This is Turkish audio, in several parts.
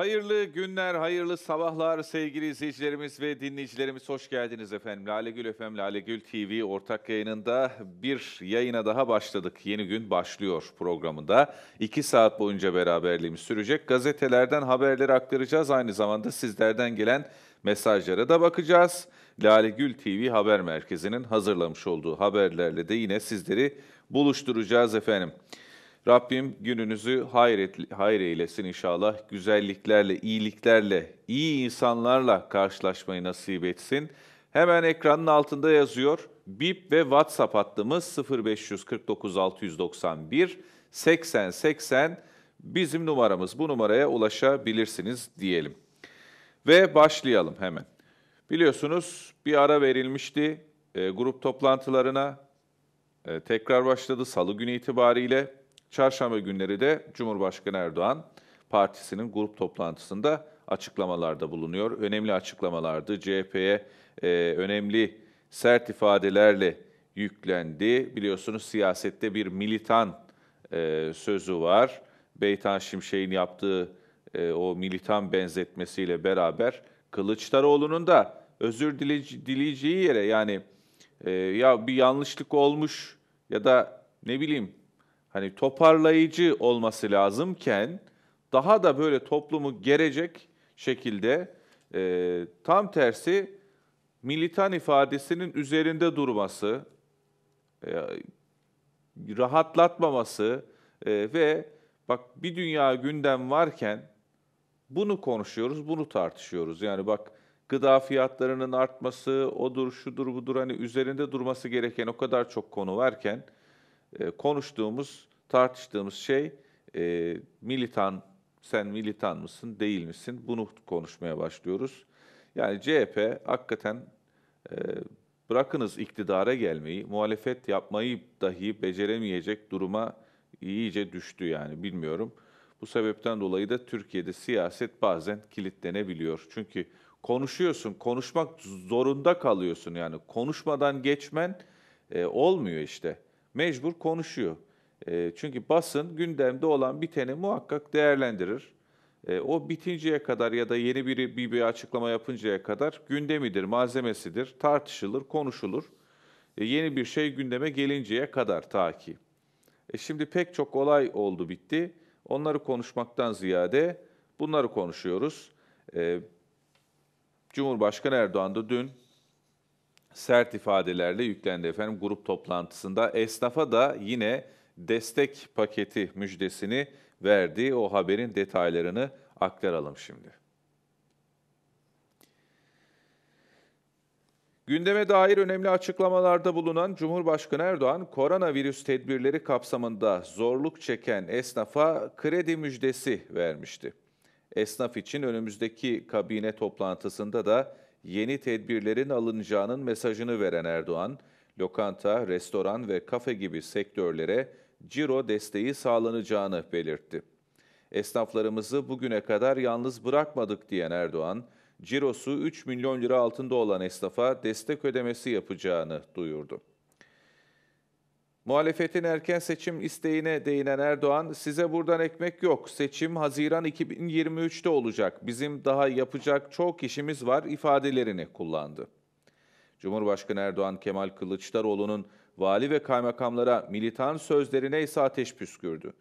Hayırlı günler, hayırlı sabahlar sevgili izleyicilerimiz ve dinleyicilerimiz. Hoş geldiniz efendim. Lale Gül Efendim Lale Gül TV ortak yayınında bir yayına daha başladık. Yeni gün başlıyor programında. İki saat boyunca beraberliğimiz sürecek. Gazetelerden haberleri aktaracağız. Aynı zamanda sizlerden gelen mesajlara da bakacağız. Lale Gül TV Haber Merkezi'nin hazırlamış olduğu haberlerle de yine sizleri buluşturacağız efendim. Rabbim gününüzü hayret, hayır eylesin inşallah. Güzelliklerle, iyiliklerle, iyi insanlarla karşılaşmayı nasip etsin. Hemen ekranın altında yazıyor. BIP ve WhatsApp hattımız 0549 691 80 80 bizim numaramız. Bu numaraya ulaşabilirsiniz diyelim. Ve başlayalım hemen. Biliyorsunuz bir ara verilmişti e, grup toplantılarına. E, tekrar başladı salı günü itibariyle. Çarşamba günleri de Cumhurbaşkanı Erdoğan partisinin grup toplantısında açıklamalarda bulunuyor. Önemli açıklamalardı. CHP'ye e, önemli sert ifadelerle yüklendi. Biliyorsunuz siyasette bir militan e, sözü var. Beytan Şimşek'in yaptığı e, o militan benzetmesiyle beraber Kılıçdaroğlu'nun da özür dileyeceği, dileyeceği yere yani e, ya bir yanlışlık olmuş ya da ne bileyim hani toparlayıcı olması lazımken daha da böyle toplumu gerecek şekilde e, tam tersi militan ifadesinin üzerinde durması, e, rahatlatmaması e, ve bak bir dünya gündem varken bunu konuşuyoruz, bunu tartışıyoruz. Yani bak gıda fiyatlarının artması, odur, şudur, budur hani üzerinde durması gereken o kadar çok konu varken e, konuştuğumuz, tartıştığımız şey e, militan, sen militan mısın, değil misin? Bunu konuşmaya başlıyoruz. Yani CHP hakikaten e, bırakınız iktidara gelmeyi, muhalefet yapmayı dahi beceremeyecek duruma iyice düştü yani bilmiyorum. Bu sebepten dolayı da Türkiye'de siyaset bazen kilitlenebiliyor. Çünkü konuşuyorsun, konuşmak zorunda kalıyorsun yani. Konuşmadan geçmen e, olmuyor işte mecbur konuşuyor. E, çünkü basın gündemde olan biteni muhakkak değerlendirir. E, o bitinceye kadar ya da yeni biri bir, bir açıklama yapıncaya kadar gündemidir, malzemesidir, tartışılır, konuşulur. E, yeni bir şey gündeme gelinceye kadar ta ki. E, şimdi pek çok olay oldu bitti. Onları konuşmaktan ziyade bunları konuşuyoruz. E, Cumhurbaşkanı Erdoğan da dün sert ifadelerle yüklendi efendim grup toplantısında. Esnafa da yine destek paketi müjdesini verdi. O haberin detaylarını aktaralım şimdi. Gündeme dair önemli açıklamalarda bulunan Cumhurbaşkanı Erdoğan, koronavirüs tedbirleri kapsamında zorluk çeken esnafa kredi müjdesi vermişti. Esnaf için önümüzdeki kabine toplantısında da yeni tedbirlerin alınacağının mesajını veren Erdoğan, lokanta, restoran ve kafe gibi sektörlere ciro desteği sağlanacağını belirtti. Esnaflarımızı bugüne kadar yalnız bırakmadık diyen Erdoğan, cirosu 3 milyon lira altında olan esnafa destek ödemesi yapacağını duyurdu. Muhalefetin erken seçim isteğine değinen Erdoğan, size buradan ekmek yok. Seçim Haziran 2023'te olacak. Bizim daha yapacak çok işimiz var ifadelerini kullandı. Cumhurbaşkanı Erdoğan Kemal Kılıçdaroğlu'nun vali ve kaymakamlara militan sözlerine ise ateş püskürdü.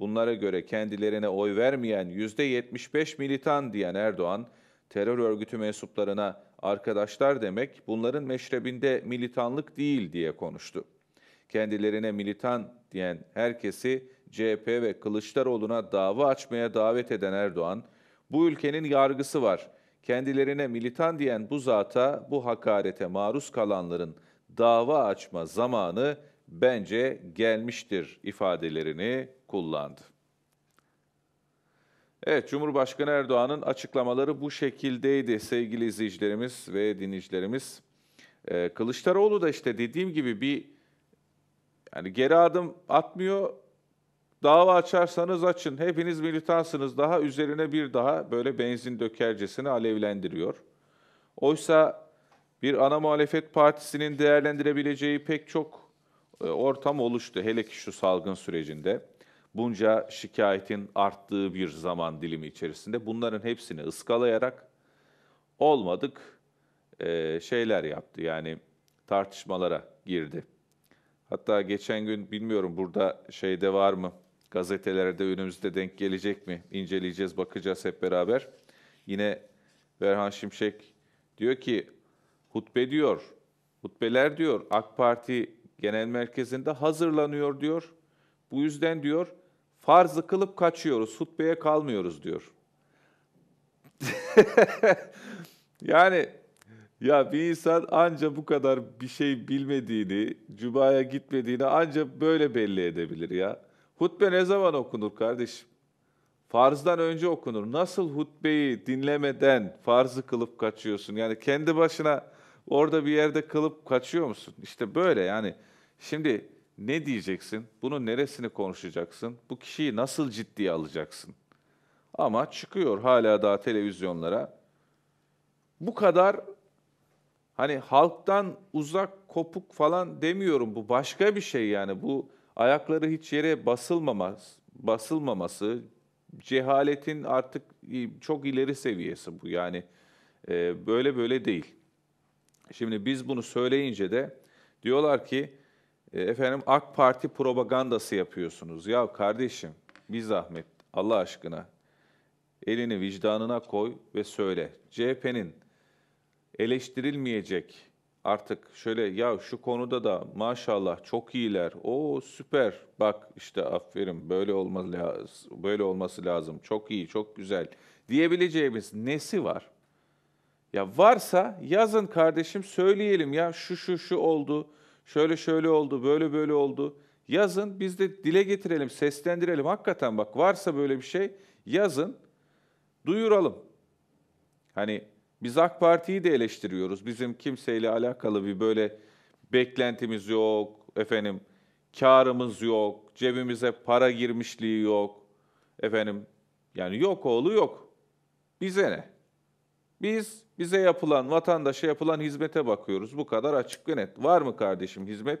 Bunlara göre kendilerine oy vermeyen %75 militan diyen Erdoğan, terör örgütü mensuplarına arkadaşlar demek bunların meşrebinde militanlık değil diye konuştu kendilerine militan diyen herkesi CHP ve Kılıçdaroğlu'na dava açmaya davet eden Erdoğan, bu ülkenin yargısı var. Kendilerine militan diyen bu zata, bu hakarete maruz kalanların dava açma zamanı bence gelmiştir ifadelerini kullandı. Evet, Cumhurbaşkanı Erdoğan'ın açıklamaları bu şekildeydi sevgili izleyicilerimiz ve dinleyicilerimiz. Ee, Kılıçdaroğlu da işte dediğim gibi bir yani geri adım atmıyor. Dava açarsanız açın. Hepiniz militansınız daha üzerine bir daha böyle benzin dökercesini alevlendiriyor. Oysa bir ana muhalefet partisinin değerlendirebileceği pek çok e, ortam oluştu. Hele ki şu salgın sürecinde bunca şikayetin arttığı bir zaman dilimi içerisinde bunların hepsini ıskalayarak olmadık e, şeyler yaptı. Yani tartışmalara girdi. Hatta geçen gün bilmiyorum burada şeyde var mı? Gazetelerde önümüzde denk gelecek mi? İnceleyeceğiz, bakacağız hep beraber. Yine Berhan Şimşek diyor ki hutbe diyor, hutbeler diyor AK Parti genel merkezinde hazırlanıyor diyor. Bu yüzden diyor farzı kılıp kaçıyoruz, hutbeye kalmıyoruz diyor. yani ya bir insan anca bu kadar bir şey bilmediğini, cumaya gitmediğini anca böyle belli edebilir ya. Hutbe ne zaman okunur kardeşim? Farzdan önce okunur. Nasıl hutbeyi dinlemeden farzı kılıp kaçıyorsun? Yani kendi başına orada bir yerde kılıp kaçıyor musun? İşte böyle yani. Şimdi ne diyeceksin? Bunun neresini konuşacaksın? Bu kişiyi nasıl ciddiye alacaksın? Ama çıkıyor hala daha televizyonlara. Bu kadar hani halktan uzak, kopuk falan demiyorum. Bu başka bir şey yani. Bu ayakları hiç yere basılmamaz, basılmaması, cehaletin artık çok ileri seviyesi bu. Yani e, böyle böyle değil. Şimdi biz bunu söyleyince de diyorlar ki e, efendim AK Parti propagandası yapıyorsunuz. Ya kardeşim bir zahmet Allah aşkına elini vicdanına koy ve söyle. CHP'nin eleştirilmeyecek artık şöyle ya şu konuda da maşallah çok iyiler. O süper. Bak işte aferin böyle olması lazım. Böyle olması lazım. Çok iyi, çok güzel diyebileceğimiz nesi var? Ya varsa yazın kardeşim söyleyelim ya şu şu şu oldu. Şöyle şöyle oldu, böyle böyle oldu. Yazın biz de dile getirelim, seslendirelim. Hakikaten bak varsa böyle bir şey yazın. Duyuralım. Hani biz AK Parti'yi de eleştiriyoruz. Bizim kimseyle alakalı bir böyle beklentimiz yok, efendim karımız yok, cebimize para girmişliği yok. Efendim yani yok oğlu yok. Bize ne? Biz bize yapılan, vatandaşa yapılan hizmete bakıyoruz. Bu kadar açık ve net. Var mı kardeşim hizmet?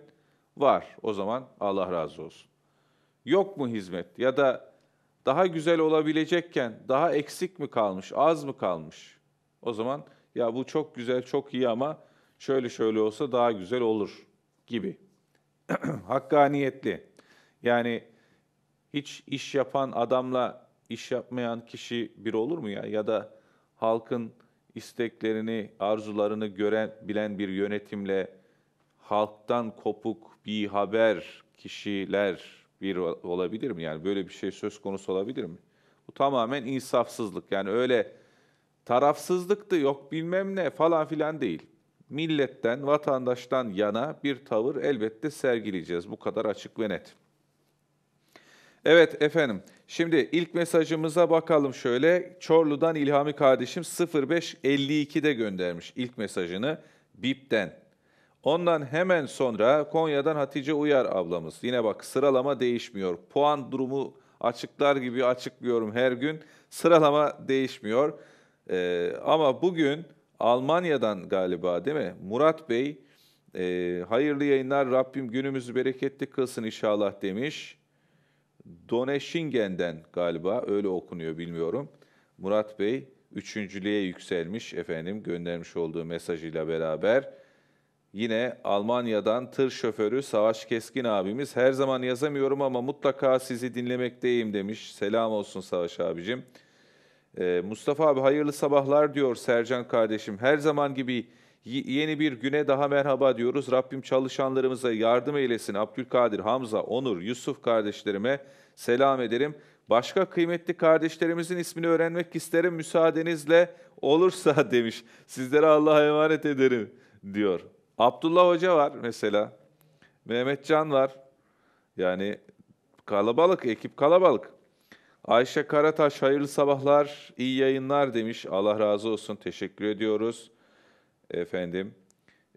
Var. O zaman Allah razı olsun. Yok mu hizmet? Ya da daha güzel olabilecekken daha eksik mi kalmış, az mı kalmış? O zaman ya bu çok güzel, çok iyi ama şöyle şöyle olsa daha güzel olur gibi. Hakkaniyetli. Yani hiç iş yapan adamla iş yapmayan kişi bir olur mu ya? Ya da halkın isteklerini, arzularını gören, bilen bir yönetimle halktan kopuk bir haber kişiler bir olabilir mi? Yani böyle bir şey söz konusu olabilir mi? Bu tamamen insafsızlık. Yani öyle tarafsızlıktı yok bilmem ne falan filan değil. Milletten, vatandaştan yana bir tavır elbette sergileyeceğiz. Bu kadar açık ve net. Evet efendim. Şimdi ilk mesajımıza bakalım şöyle. Çorlu'dan İlhami kardeşim 0552'de göndermiş ilk mesajını BİP'ten. Ondan hemen sonra Konya'dan Hatice Uyar ablamız. Yine bak sıralama değişmiyor. Puan durumu açıklar gibi açıklıyorum her gün. Sıralama değişmiyor. E, ama bugün Almanya'dan galiba değil mi? Murat Bey, e, hayırlı yayınlar Rabbim günümüzü bereketli kılsın inşallah demiş. Doneşingen'den galiba öyle okunuyor bilmiyorum. Murat Bey üçüncülüğe yükselmiş efendim göndermiş olduğu mesajıyla beraber. Yine Almanya'dan tır şoförü Savaş Keskin abimiz her zaman yazamıyorum ama mutlaka sizi dinlemekteyim demiş. Selam olsun Savaş abicim. Ee, Mustafa abi hayırlı sabahlar diyor Sercan kardeşim. Her zaman gibi yeni bir güne daha merhaba diyoruz. Rabbim çalışanlarımıza yardım eylesin. Abdülkadir, Hamza, Onur, Yusuf kardeşlerime selam ederim. Başka kıymetli kardeşlerimizin ismini öğrenmek isterim müsaadenizle olursa demiş. Sizlere Allah'a emanet ederim diyor. Abdullah Hoca var mesela. Mehmet Can var. Yani kalabalık, ekip kalabalık. Ayşe Karataş hayırlı sabahlar, iyi yayınlar demiş. Allah razı olsun, teşekkür ediyoruz. Efendim,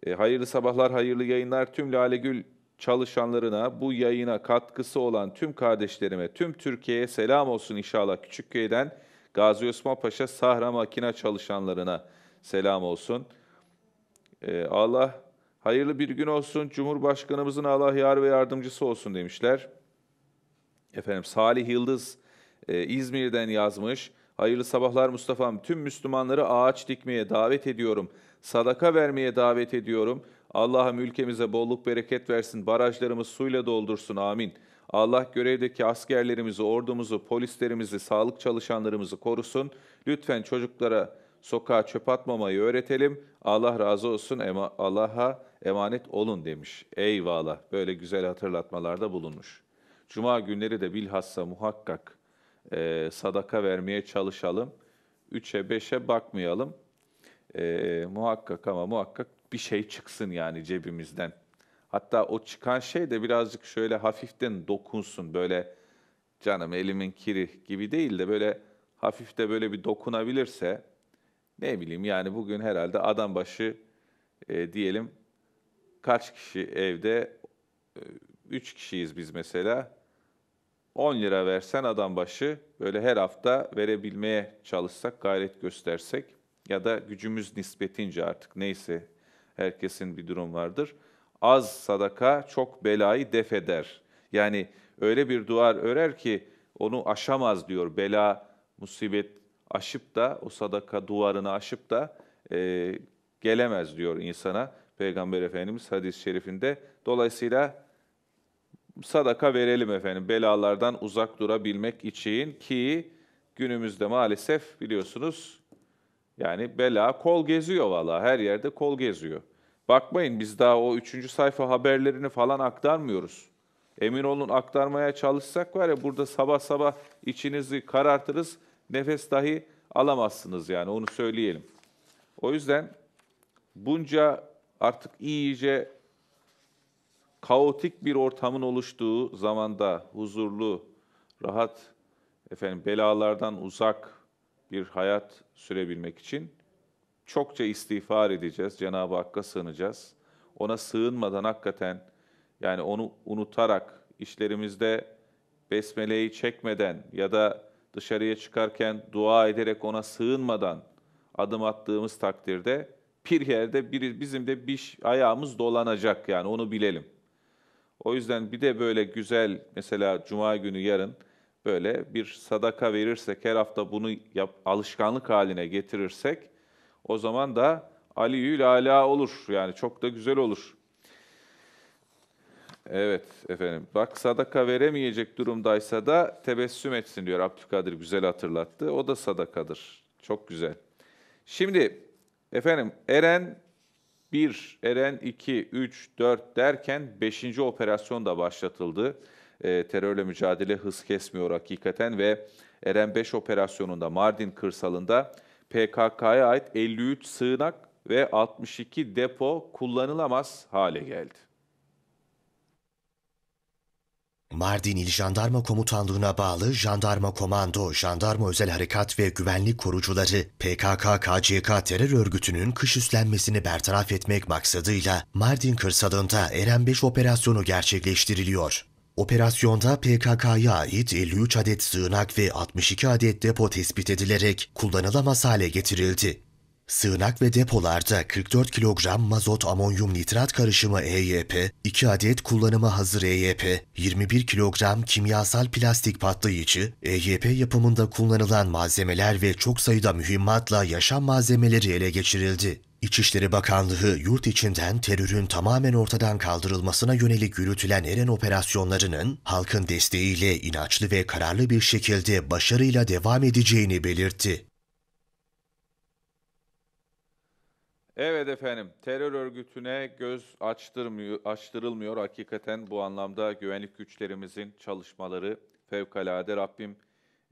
e, hayırlı sabahlar, hayırlı yayınlar tüm Lale Gül çalışanlarına, bu yayına katkısı olan tüm kardeşlerime, tüm Türkiye'ye selam olsun inşallah. Küçükköy'den Gazi Osman Paşa Sahra Makina çalışanlarına selam olsun. E, Allah hayırlı bir gün olsun, Cumhurbaşkanımızın Allah yar ve yardımcısı olsun demişler. Efendim Salih Yıldız e, İzmir'den yazmış. Hayırlı sabahlar Mustafa'm. Tüm Müslümanları ağaç dikmeye davet ediyorum. Sadaka vermeye davet ediyorum. Allah'ım ülkemize bolluk bereket versin. Barajlarımız suyla doldursun. Amin. Allah görevdeki askerlerimizi, ordumuzu, polislerimizi, sağlık çalışanlarımızı korusun. Lütfen çocuklara sokağa çöp atmamayı öğretelim. Allah razı olsun. Ema Allah'a emanet olun demiş. Eyvallah. Böyle güzel hatırlatmalarda bulunmuş. Cuma günleri de bilhassa muhakkak e, sadaka vermeye çalışalım. Üçe beşe bakmayalım. E, muhakkak ama muhakkak bir şey çıksın yani cebimizden. Hatta o çıkan şey de birazcık şöyle hafiften dokunsun böyle canım elimin kiri gibi değil de böyle hafif de böyle bir dokunabilirse ne bileyim yani bugün herhalde adam başı e, diyelim kaç kişi evde? E, üç kişiyiz biz mesela. 10 lira versen adam başı böyle her hafta verebilmeye çalışsak, gayret göstersek ya da gücümüz nispetince artık neyse herkesin bir durum vardır. Az sadaka çok belayı def eder. Yani öyle bir duvar örer ki onu aşamaz diyor. Bela, musibet aşıp da o sadaka duvarını aşıp da e, gelemez diyor insana Peygamber Efendimiz hadis-i şerifinde. Dolayısıyla sadaka verelim efendim belalardan uzak durabilmek için ki günümüzde maalesef biliyorsunuz yani bela kol geziyor valla her yerde kol geziyor. Bakmayın biz daha o üçüncü sayfa haberlerini falan aktarmıyoruz. Emin olun aktarmaya çalışsak var ya burada sabah sabah içinizi karartırız, nefes dahi alamazsınız yani onu söyleyelim. O yüzden bunca artık iyice kaotik bir ortamın oluştuğu zamanda huzurlu, rahat, efendim belalardan uzak bir hayat sürebilmek için çokça istiğfar edeceğiz, Cenab-ı Hakk'a sığınacağız. Ona sığınmadan hakikaten yani onu unutarak işlerimizde besmeleyi çekmeden ya da dışarıya çıkarken dua ederek ona sığınmadan adım attığımız takdirde bir yerde bir, bizim de bir ayağımız dolanacak yani onu bilelim. O yüzden bir de böyle güzel mesela cuma günü yarın böyle bir sadaka verirsek her hafta bunu yap, alışkanlık haline getirirsek o zaman da Aliül Ala olur. Yani çok da güzel olur. Evet efendim. Bak sadaka veremeyecek durumdaysa da tebessüm etsin diyor Abdülkadir güzel hatırlattı. O da sadakadır. Çok güzel. Şimdi efendim Eren 1, Eren 2, 3, 4 derken 5. operasyon da başlatıldı. E, terörle mücadele hız kesmiyor hakikaten ve Eren 5 operasyonunda Mardin kırsalında PKK'ya ait 53 sığınak ve 62 depo kullanılamaz hale geldi. Mardin İl Jandarma Komutanlığı'na bağlı Jandarma Komando, Jandarma Özel Harekat ve Güvenlik Korucuları PKK-KCK terör örgütünün kış üstlenmesini bertaraf etmek maksadıyla Mardin kırsalında Eren 5 operasyonu gerçekleştiriliyor. Operasyonda PKK'ya ait 53 adet sığınak ve 62 adet depo tespit edilerek kullanılamaz hale getirildi. Sığınak ve depolarda 44 kilogram mazot amonyum nitrat karışımı EYP, 2 adet kullanıma hazır EYP, 21 kilogram kimyasal plastik patlayıcı, EYP yapımında kullanılan malzemeler ve çok sayıda mühimmatla yaşam malzemeleri ele geçirildi. İçişleri Bakanlığı yurt içinden terörün tamamen ortadan kaldırılmasına yönelik yürütülen Eren operasyonlarının halkın desteğiyle inançlı ve kararlı bir şekilde başarıyla devam edeceğini belirtti. Evet efendim, terör örgütüne göz açtırmıyor, açtırılmıyor. Hakikaten bu anlamda güvenlik güçlerimizin çalışmaları fevkalade Rabbim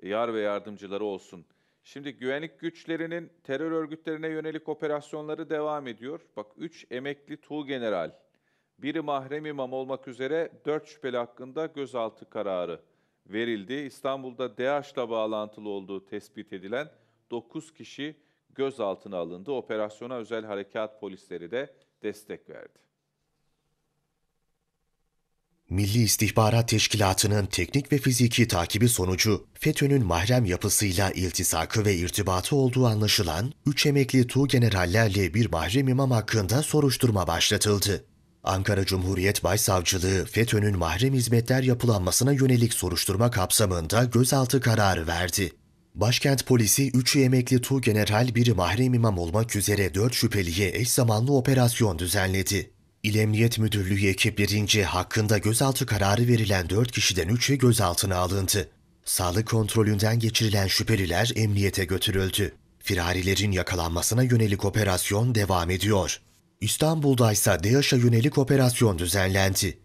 yar ve yardımcıları olsun. Şimdi güvenlik güçlerinin terör örgütlerine yönelik operasyonları devam ediyor. Bak 3 emekli tuğ general, biri mahrem imam olmak üzere 4 şüpheli hakkında gözaltı kararı verildi. İstanbul'da DAEŞ'la bağlantılı olduğu tespit edilen 9 kişi gözaltına alındı. Operasyona özel harekat polisleri de destek verdi. Milli İstihbarat Teşkilatı'nın teknik ve fiziki takibi sonucu FETÖ'nün mahrem yapısıyla iltisakı ve irtibatı olduğu anlaşılan 3 emekli tuğ generallerle bir mahrem imam hakkında soruşturma başlatıldı. Ankara Cumhuriyet Başsavcılığı FETÖ'nün mahrem hizmetler yapılanmasına yönelik soruşturma kapsamında gözaltı kararı verdi. Başkent polisi 3 emekli Tu General biri mahrem imam olmak üzere 4 şüpheliye eş zamanlı operasyon düzenledi. İl Emniyet Müdürlüğü ekiplerince hakkında gözaltı kararı verilen 4 kişiden 3'ü gözaltına alındı. Sağlık kontrolünden geçirilen şüpheliler emniyete götürüldü. Firarilerin yakalanmasına yönelik operasyon devam ediyor. İstanbul'da ise DEAŞ'a yönelik operasyon düzenlendi.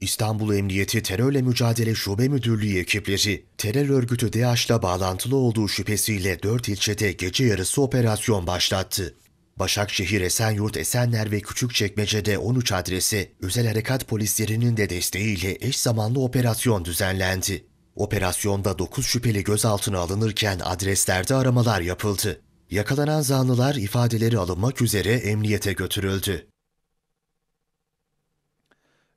İstanbul Emniyeti Terörle Mücadele Şube Müdürlüğü ekipleri, terör örgütü DAEŞ'la bağlantılı olduğu şüphesiyle 4 ilçede gece yarısı operasyon başlattı. Başakşehir, Esenyurt, Esenler ve Küçükçekmece'de 13 adresi özel harekat polislerinin de desteğiyle eş zamanlı operasyon düzenlendi. Operasyonda 9 şüpheli gözaltına alınırken adreslerde aramalar yapıldı. Yakalanan zanlılar ifadeleri alınmak üzere emniyete götürüldü.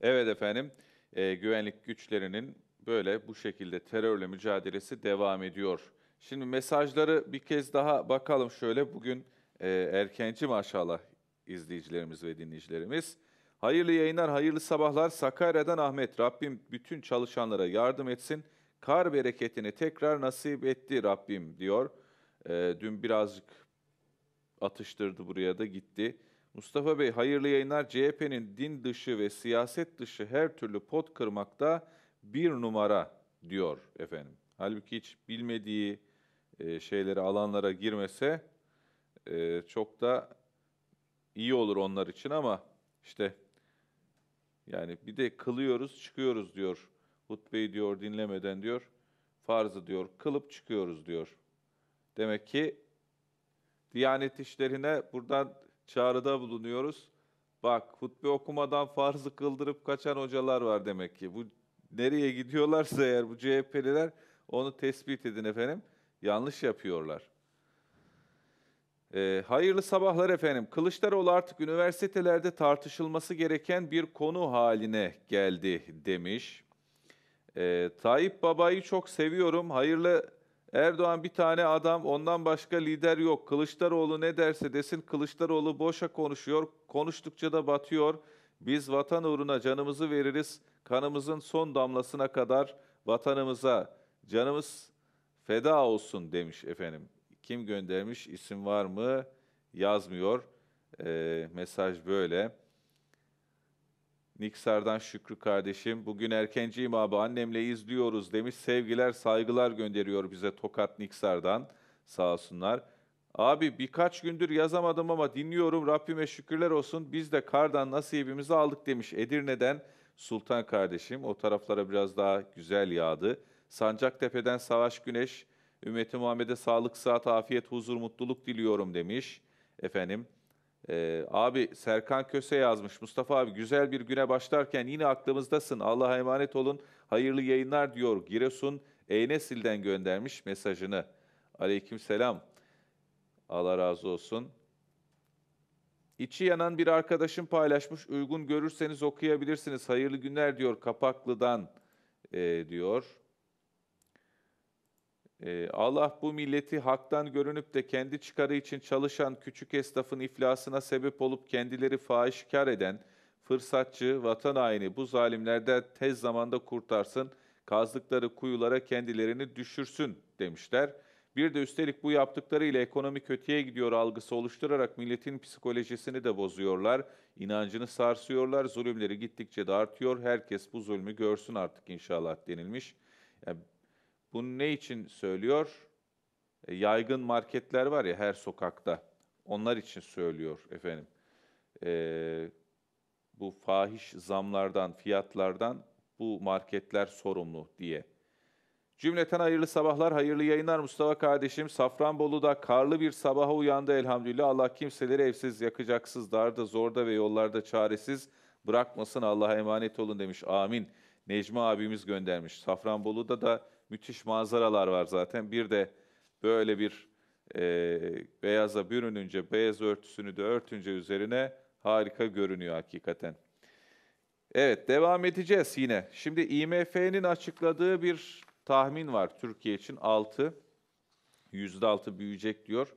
Evet efendim, e, güvenlik güçlerinin böyle bu şekilde terörle mücadelesi devam ediyor. Şimdi mesajları bir kez daha bakalım şöyle. Bugün e, erkenci maşallah izleyicilerimiz ve dinleyicilerimiz. Hayırlı yayınlar, hayırlı sabahlar. Sakarya'dan Ahmet, Rabbim bütün çalışanlara yardım etsin. Kar bereketini tekrar nasip etti Rabbim diyor. E, dün birazcık atıştırdı buraya da gitti. Mustafa Bey hayırlı yayınlar. CHP'nin din dışı ve siyaset dışı her türlü pot kırmakta bir numara diyor efendim. Halbuki hiç bilmediği e, şeyleri alanlara girmese e, çok da iyi olur onlar için ama işte yani bir de kılıyoruz çıkıyoruz diyor. Hutbeyi diyor dinlemeden diyor. Farzı diyor kılıp çıkıyoruz diyor. Demek ki Diyanet işlerine buradan çağrıda bulunuyoruz. Bak hutbe okumadan farzı kıldırıp kaçan hocalar var demek ki. Bu nereye gidiyorlarsa eğer bu CHP'liler onu tespit edin efendim. Yanlış yapıyorlar. E, hayırlı sabahlar efendim. Kılıçdaroğlu artık üniversitelerde tartışılması gereken bir konu haline geldi demiş. E, Tayyip Baba'yı çok seviyorum. Hayırlı Erdoğan bir tane adam, ondan başka lider yok. Kılıçdaroğlu ne derse desin Kılıçdaroğlu boşa konuşuyor. Konuştukça da batıyor. Biz vatan uğruna canımızı veririz. Kanımızın son damlasına kadar vatanımıza canımız feda olsun demiş efendim. Kim göndermiş? isim var mı? Yazmıyor. E, mesaj böyle. Niksar'dan Şükrü kardeşim. Bugün erkenciyim abi annemle izliyoruz demiş. Sevgiler saygılar gönderiyor bize Tokat Niksar'dan sağ olsunlar. Abi birkaç gündür yazamadım ama dinliyorum Rabbime şükürler olsun. Biz de kardan nasibimizi aldık demiş Edirne'den Sultan kardeşim. O taraflara biraz daha güzel yağdı. Sancaktepe'den Savaş Güneş, Ümmeti Muhammed'e sağlık, sıhhat, afiyet, huzur, mutluluk diliyorum demiş. Efendim ee, abi Serkan Köse yazmış. Mustafa abi güzel bir güne başlarken yine aklımızdasın. Allah'a emanet olun. Hayırlı yayınlar diyor. Giresun Eynesil'den göndermiş mesajını. Aleyküm selam. Allah razı olsun. İçi yanan bir arkadaşım paylaşmış. Uygun görürseniz okuyabilirsiniz. Hayırlı günler diyor Kapaklı'dan e, diyor. Ee, Allah bu milleti haktan görünüp de kendi çıkarı için çalışan küçük esnafın iflasına sebep olup kendileri fahişkar eden fırsatçı, vatan haini bu zalimlerden tez zamanda kurtarsın, kazdıkları kuyulara kendilerini düşürsün demişler. Bir de üstelik bu yaptıklarıyla ekonomi kötüye gidiyor algısı oluşturarak milletin psikolojisini de bozuyorlar, inancını sarsıyorlar, zulümleri gittikçe de artıyor, herkes bu zulmü görsün artık inşallah denilmiş. Yani bunu ne için söylüyor? E, yaygın marketler var ya her sokakta. Onlar için söylüyor efendim. E, bu fahiş zamlardan, fiyatlardan bu marketler sorumlu diye. Cümleten hayırlı sabahlar, hayırlı yayınlar Mustafa kardeşim. Safranbolu'da karlı bir sabaha uyandı elhamdülillah. Allah kimseleri evsiz, yakacaksız, darda, zorda ve yollarda çaresiz bırakmasın. Allah'a emanet olun demiş. Amin. Necmi abimiz göndermiş. Safranbolu'da da müthiş manzaralar var zaten. Bir de böyle bir e, beyaza bürününce, beyaz örtüsünü de örtünce üzerine harika görünüyor hakikaten. Evet, devam edeceğiz yine. Şimdi IMF'nin açıkladığı bir tahmin var Türkiye için 6. %6 büyüyecek diyor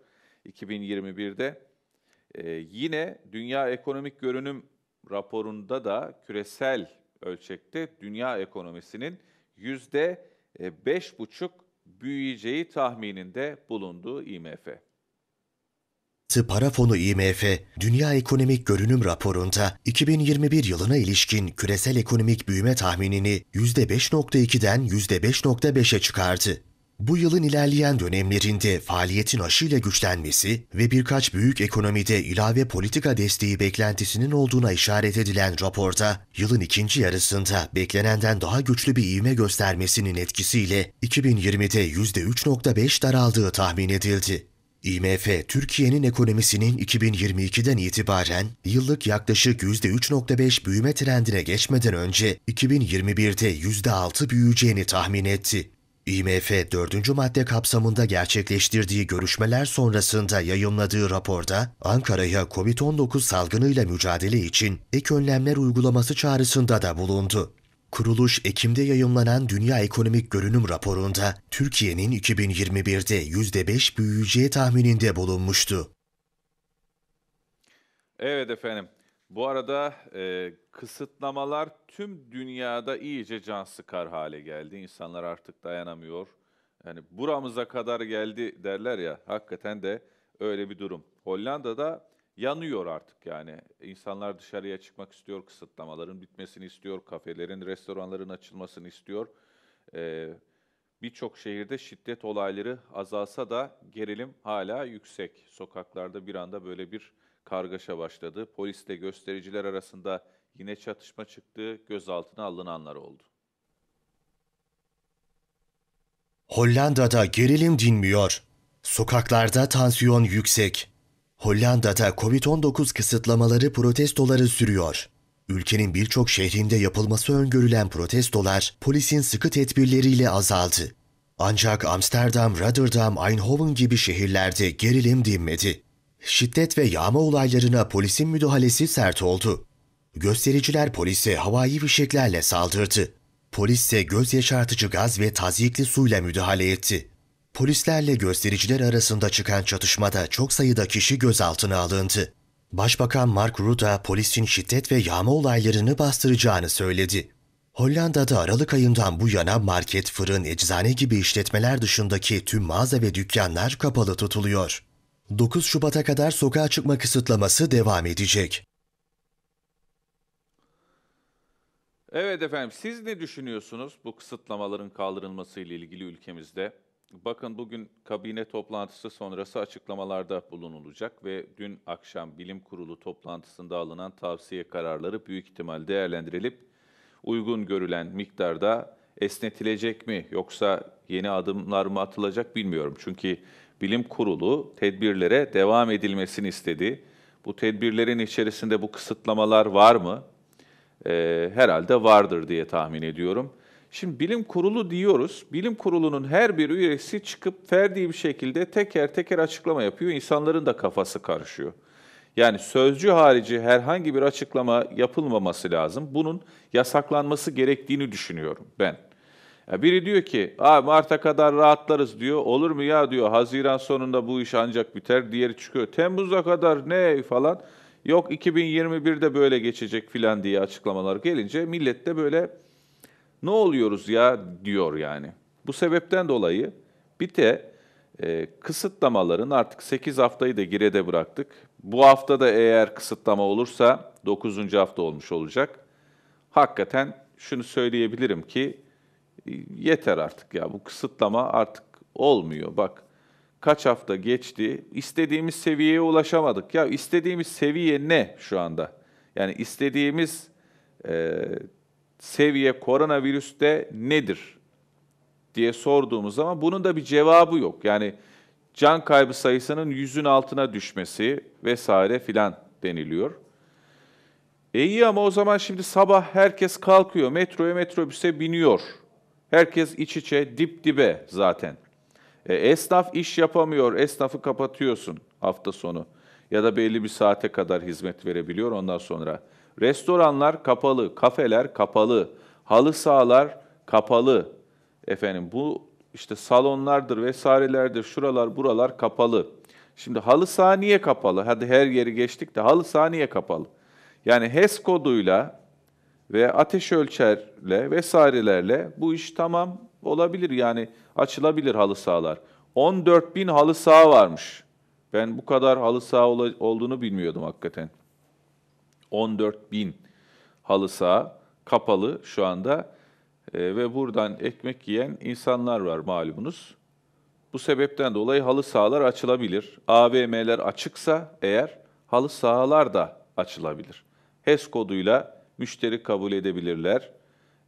2021'de. Ee, yine Dünya Ekonomik Görünüm raporunda da küresel ölçekte dünya ekonomisinin yüzde 5,5 e, büyüyeceği tahmininde bulunduğu IMF. Para Fonu IMF, Dünya Ekonomik Görünüm Raporu'nda 2021 yılına ilişkin küresel ekonomik büyüme tahminini %5.2'den %5.5'e çıkardı. Bu yılın ilerleyen dönemlerinde faaliyetin aşıyla güçlenmesi ve birkaç büyük ekonomide ilave politika desteği beklentisinin olduğuna işaret edilen raporda, yılın ikinci yarısında beklenenden daha güçlü bir ivme göstermesinin etkisiyle 2020'de %3.5 daraldığı tahmin edildi. IMF, Türkiye'nin ekonomisinin 2022'den itibaren yıllık yaklaşık %3.5 büyüme trendine geçmeden önce 2021'de %6 büyüyeceğini tahmin etti. IMF 4. madde kapsamında gerçekleştirdiği görüşmeler sonrasında yayımladığı raporda Ankara'ya COVID-19 salgınıyla mücadele için ek önlemler uygulaması çağrısında da bulundu. Kuruluş Ekim'de yayımlanan Dünya Ekonomik Görünüm raporunda Türkiye'nin 2021'de %5 büyüyeceği tahmininde bulunmuştu. Evet efendim. Bu arada e, kısıtlamalar tüm dünyada iyice can sıkar hale geldi. İnsanlar artık dayanamıyor. Yani buramıza kadar geldi derler ya. Hakikaten de öyle bir durum. Hollanda'da yanıyor artık yani. İnsanlar dışarıya çıkmak istiyor, kısıtlamaların bitmesini istiyor, kafelerin, restoranların açılmasını istiyor. Ee, Birçok şehirde şiddet olayları azalsa da gerilim hala yüksek. Sokaklarda bir anda böyle bir kargaşa başladı. Polisle göstericiler arasında Yine çatışma çıktı, gözaltına alınanlar oldu. Hollanda'da gerilim dinmiyor. Sokaklarda tansiyon yüksek. Hollanda'da Covid-19 kısıtlamaları protestoları sürüyor. Ülkenin birçok şehrinde yapılması öngörülen protestolar polisin sıkı tedbirleriyle azaldı. Ancak Amsterdam, Rotterdam, Eindhoven gibi şehirlerde gerilim dinmedi. Şiddet ve yağma olaylarına polisin müdahalesi sert oldu. Göstericiler polise havai fişeklerle saldırdı. Polis ise göz yaşartıcı gaz ve tazyikli suyla müdahale etti. Polislerle göstericiler arasında çıkan çatışmada çok sayıda kişi gözaltına alındı. Başbakan Mark Rutte polisin şiddet ve yağma olaylarını bastıracağını söyledi. Hollanda'da Aralık ayından bu yana market, fırın, eczane gibi işletmeler dışındaki tüm mağaza ve dükkanlar kapalı tutuluyor. 9 Şubat'a kadar sokağa çıkma kısıtlaması devam edecek. Evet efendim siz ne düşünüyorsunuz bu kısıtlamaların kaldırılması ile ilgili ülkemizde? Bakın bugün kabine toplantısı sonrası açıklamalarda bulunulacak ve dün akşam bilim kurulu toplantısında alınan tavsiye kararları büyük ihtimal değerlendirilip uygun görülen miktarda esnetilecek mi yoksa yeni adımlar mı atılacak bilmiyorum. Çünkü bilim kurulu tedbirlere devam edilmesini istedi. Bu tedbirlerin içerisinde bu kısıtlamalar var mı? e, herhalde vardır diye tahmin ediyorum. Şimdi bilim kurulu diyoruz. Bilim kurulunun her bir üyesi çıkıp ferdi bir şekilde teker teker açıklama yapıyor. İnsanların da kafası karışıyor. Yani sözcü harici herhangi bir açıklama yapılmaması lazım. Bunun yasaklanması gerektiğini düşünüyorum ben. Ya biri diyor ki, "Aa Mart'a kadar rahatlarız." diyor. "Olur mu ya?" diyor. "Haziran sonunda bu iş ancak biter." Diğeri çıkıyor. "Temmuz'a kadar ne?" falan yok 2021'de böyle geçecek filan diye açıklamalar gelince millet de böyle ne oluyoruz ya diyor yani. Bu sebepten dolayı bir de e, kısıtlamaların artık 8 haftayı da girede bıraktık. Bu hafta da eğer kısıtlama olursa 9. hafta olmuş olacak. Hakikaten şunu söyleyebilirim ki yeter artık ya bu kısıtlama artık olmuyor. Bak kaç hafta geçti. İstediğimiz seviyeye ulaşamadık. Ya istediğimiz seviye ne şu anda? Yani istediğimiz e, seviye koronavirüste nedir diye sorduğumuz zaman bunun da bir cevabı yok. Yani can kaybı sayısının yüzün altına düşmesi vesaire filan deniliyor. E iyi ama o zaman şimdi sabah herkes kalkıyor, metroya metrobüse biniyor. Herkes iç içe, dip dibe zaten. E, esnaf iş yapamıyor, esnafı kapatıyorsun hafta sonu ya da belli bir saate kadar hizmet verebiliyor ondan sonra. Restoranlar kapalı, kafeler kapalı, halı sahalar kapalı. Efendim bu işte salonlardır vesairelerdir, şuralar buralar kapalı. Şimdi halı saha niye kapalı? Hadi her yeri geçtik de halı saha niye kapalı? Yani HES koduyla ve ateş ölçerle vesairelerle bu iş tamam olabilir. Yani açılabilir halı sahalar. 14 bin halı saha varmış. Ben bu kadar halı saha ol- olduğunu bilmiyordum hakikaten. 14 bin halı saha kapalı şu anda e, ve buradan ekmek yiyen insanlar var malumunuz. Bu sebepten dolayı halı sahalar açılabilir. AVM'ler açıksa eğer halı sahalar da açılabilir. HES koduyla müşteri kabul edebilirler.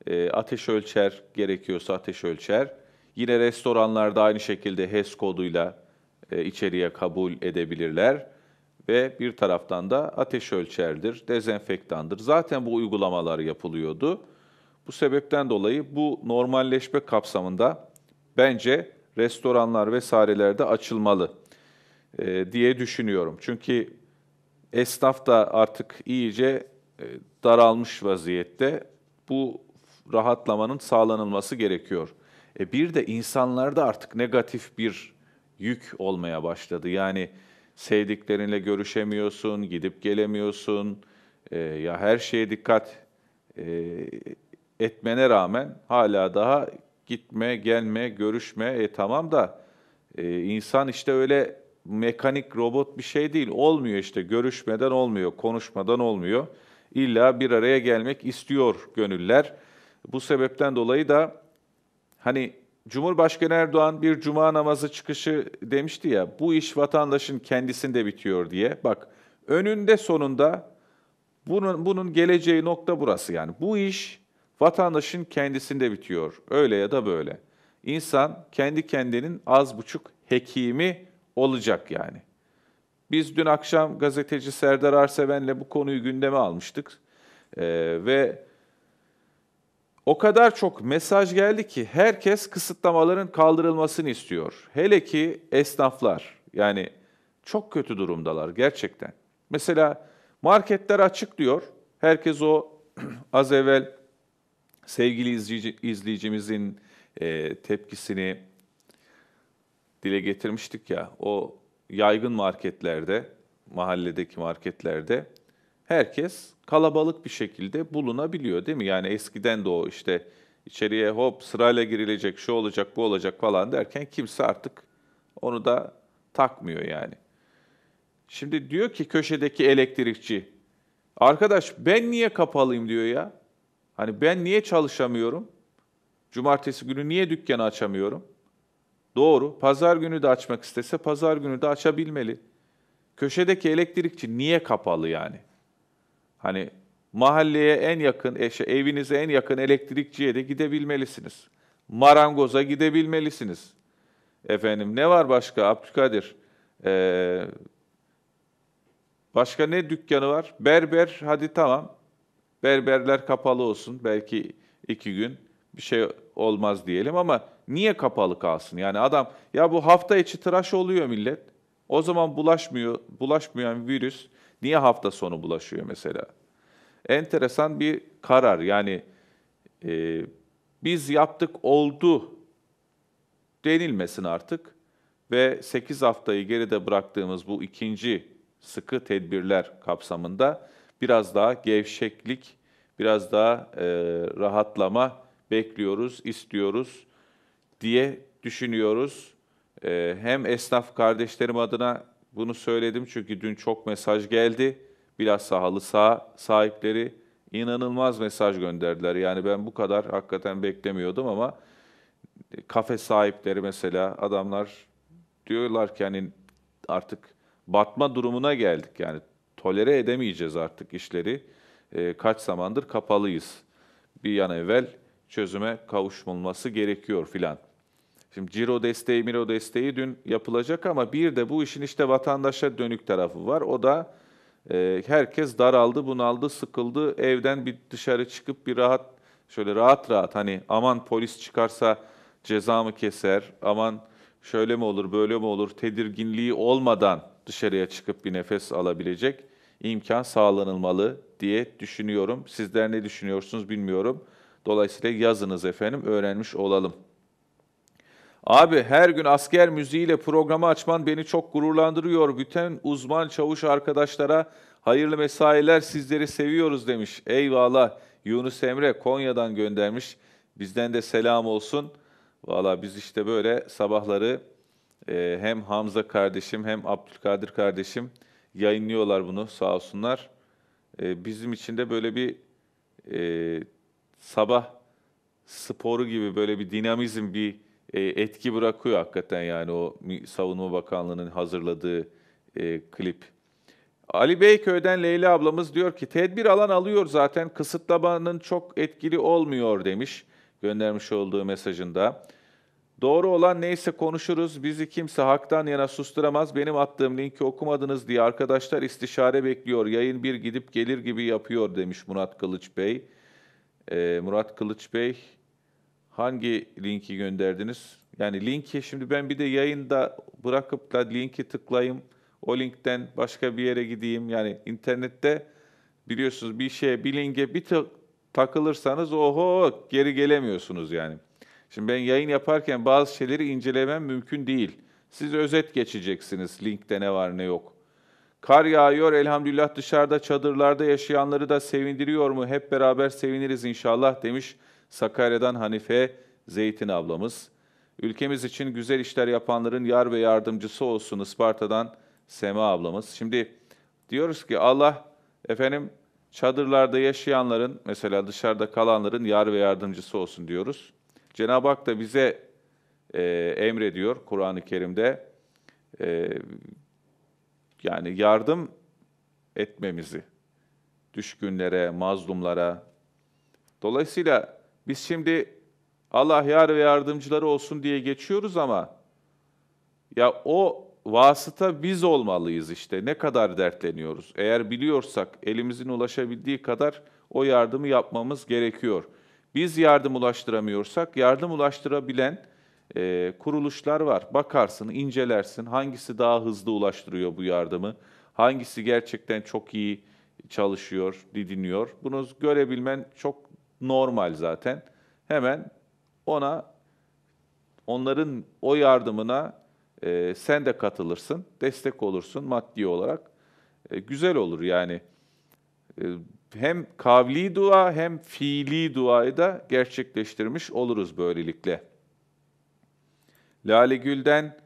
E, ateş ölçer gerekiyorsa ateş ölçer. Yine restoranlarda aynı şekilde HES koduyla e, içeriye kabul edebilirler. Ve bir taraftan da ateş ölçerdir, dezenfektandır. Zaten bu uygulamalar yapılıyordu. Bu sebepten dolayı bu normalleşme kapsamında bence restoranlar vesairelerde açılmalı e, diye düşünüyorum. Çünkü esnaf da artık iyice e, daralmış vaziyette. Bu rahatlamanın sağlanılması gerekiyor. E bir de insanlarda artık negatif bir yük olmaya başladı. Yani sevdiklerinle görüşemiyorsun, gidip gelemiyorsun. E, ya her şeye dikkat e, etmene rağmen hala daha gitme, gelme, görüşme. E tamam da e, insan işte öyle mekanik robot bir şey değil. Olmuyor işte görüşmeden olmuyor, konuşmadan olmuyor. İlla bir araya gelmek istiyor gönüller. Bu sebepten dolayı da Hani Cumhurbaşkanı Erdoğan bir cuma namazı çıkışı demişti ya, bu iş vatandaşın kendisinde bitiyor diye. Bak önünde sonunda bunun, bunun geleceği nokta burası yani. Bu iş vatandaşın kendisinde bitiyor. Öyle ya da böyle. İnsan kendi kendinin az buçuk hekimi olacak yani. Biz dün akşam gazeteci Serdar Arseven'le bu konuyu gündeme almıştık. Ee, ve o kadar çok mesaj geldi ki herkes kısıtlamaların kaldırılmasını istiyor. Hele ki esnaflar yani çok kötü durumdalar gerçekten. Mesela marketler açık diyor. Herkes o az evvel sevgili izleyici, izleyicimizin e, tepkisini dile getirmiştik ya. O yaygın marketlerde, mahalledeki marketlerde herkes kalabalık bir şekilde bulunabiliyor değil mi? Yani eskiden de o işte içeriye hop sırayla girilecek, şu olacak, bu olacak falan derken kimse artık onu da takmıyor yani. Şimdi diyor ki köşedeki elektrikçi, arkadaş ben niye kapalıyım diyor ya. Hani ben niye çalışamıyorum? Cumartesi günü niye dükkanı açamıyorum? Doğru, pazar günü de açmak istese pazar günü de açabilmeli. Köşedeki elektrikçi niye kapalı yani? Hani mahalleye en yakın, e, şey, evinize en yakın elektrikçiye de gidebilmelisiniz. Marangoza gidebilmelisiniz. Efendim ne var başka Abdülkadir? Ee, başka ne dükkanı var? Berber, hadi tamam. Berberler kapalı olsun belki iki gün bir şey olmaz diyelim ama niye kapalı kalsın? Yani adam ya bu hafta içi tıraş oluyor millet. O zaman bulaşmıyor, bulaşmayan virüs Niye hafta sonu bulaşıyor mesela? Enteresan bir karar. Yani e, biz yaptık oldu denilmesin artık ve 8 haftayı geride bıraktığımız bu ikinci sıkı tedbirler kapsamında biraz daha gevşeklik, biraz daha e, rahatlama bekliyoruz, istiyoruz diye düşünüyoruz. E, hem esnaf kardeşlerim adına bunu söyledim çünkü dün çok mesaj geldi. Bilhassa halı saha sahipleri inanılmaz mesaj gönderdiler. Yani ben bu kadar hakikaten beklemiyordum ama kafe sahipleri mesela adamlar diyorlar ki hani artık batma durumuna geldik. Yani tolere edemeyeceğiz artık işleri. E, kaç zamandır kapalıyız. Bir an evvel çözüme kavuşulması gerekiyor filan. Şimdi ciro desteği, miro desteği dün yapılacak ama bir de bu işin işte vatandaşa dönük tarafı var. O da e, herkes daraldı, bunaldı, sıkıldı. Evden bir dışarı çıkıp bir rahat, şöyle rahat rahat hani aman polis çıkarsa cezamı keser, aman şöyle mi olur, böyle mi olur tedirginliği olmadan dışarıya çıkıp bir nefes alabilecek imkan sağlanılmalı diye düşünüyorum. Sizler ne düşünüyorsunuz bilmiyorum. Dolayısıyla yazınız efendim, öğrenmiş olalım. Abi her gün asker müziğiyle programı açman beni çok gururlandırıyor. Bütün uzman çavuş arkadaşlara hayırlı mesailer sizleri seviyoruz demiş. Eyvallah Yunus Emre Konya'dan göndermiş. Bizden de selam olsun. Valla biz işte böyle sabahları e, hem Hamza kardeşim hem Abdülkadir kardeşim yayınlıyorlar bunu sağ olsunlar. E, bizim için de böyle bir e, sabah sporu gibi böyle bir dinamizm, bir e, etki bırakıyor hakikaten yani o Savunma Bakanlığı'nın hazırladığı e, klip. Ali Beyköy'den Leyla ablamız diyor ki tedbir alan alıyor zaten kısıtlamanın çok etkili olmuyor demiş göndermiş olduğu mesajında. Doğru olan neyse konuşuruz. Bizi kimse haktan yana susturamaz. Benim attığım linki okumadınız diye arkadaşlar istişare bekliyor. Yayın bir gidip gelir gibi yapıyor demiş Murat Kılıç Bey. Ee, Murat Kılıç Bey hangi linki gönderdiniz? Yani linki şimdi ben bir de yayında bırakıp da linki tıklayayım. O linkten başka bir yere gideyim. Yani internette biliyorsunuz bir şeye, bir linke bir tık takılırsanız oho geri gelemiyorsunuz yani. Şimdi ben yayın yaparken bazı şeyleri incelemem mümkün değil. Siz özet geçeceksiniz linkte ne var ne yok. Kar yağıyor elhamdülillah dışarıda çadırlarda yaşayanları da sevindiriyor mu? Hep beraber seviniriz inşallah demiş Sakarya'dan Hanife Zeytin ablamız. Ülkemiz için güzel işler yapanların yar ve yardımcısı olsun Isparta'dan Sema ablamız. Şimdi diyoruz ki Allah efendim çadırlarda yaşayanların mesela dışarıda kalanların yar ve yardımcısı olsun diyoruz. Cenab-ı Hak da bize e, emrediyor Kur'an-ı Kerim'de e, yani yardım etmemizi düşkünlere, mazlumlara. Dolayısıyla biz şimdi Allah yar ve yardımcıları olsun diye geçiyoruz ama ya o vasıta biz olmalıyız işte. Ne kadar dertleniyoruz. Eğer biliyorsak elimizin ulaşabildiği kadar o yardımı yapmamız gerekiyor. Biz yardım ulaştıramıyorsak yardım ulaştırabilen e, kuruluşlar var. Bakarsın, incelersin hangisi daha hızlı ulaştırıyor bu yardımı, hangisi gerçekten çok iyi çalışıyor, didiniyor. Bunu görebilmen çok normal zaten. Hemen ona onların o yardımına e, sen de katılırsın, destek olursun maddi olarak. E, güzel olur yani. E, hem kavli dua hem fiili duayı da gerçekleştirmiş oluruz böylelikle. Lale Gül'den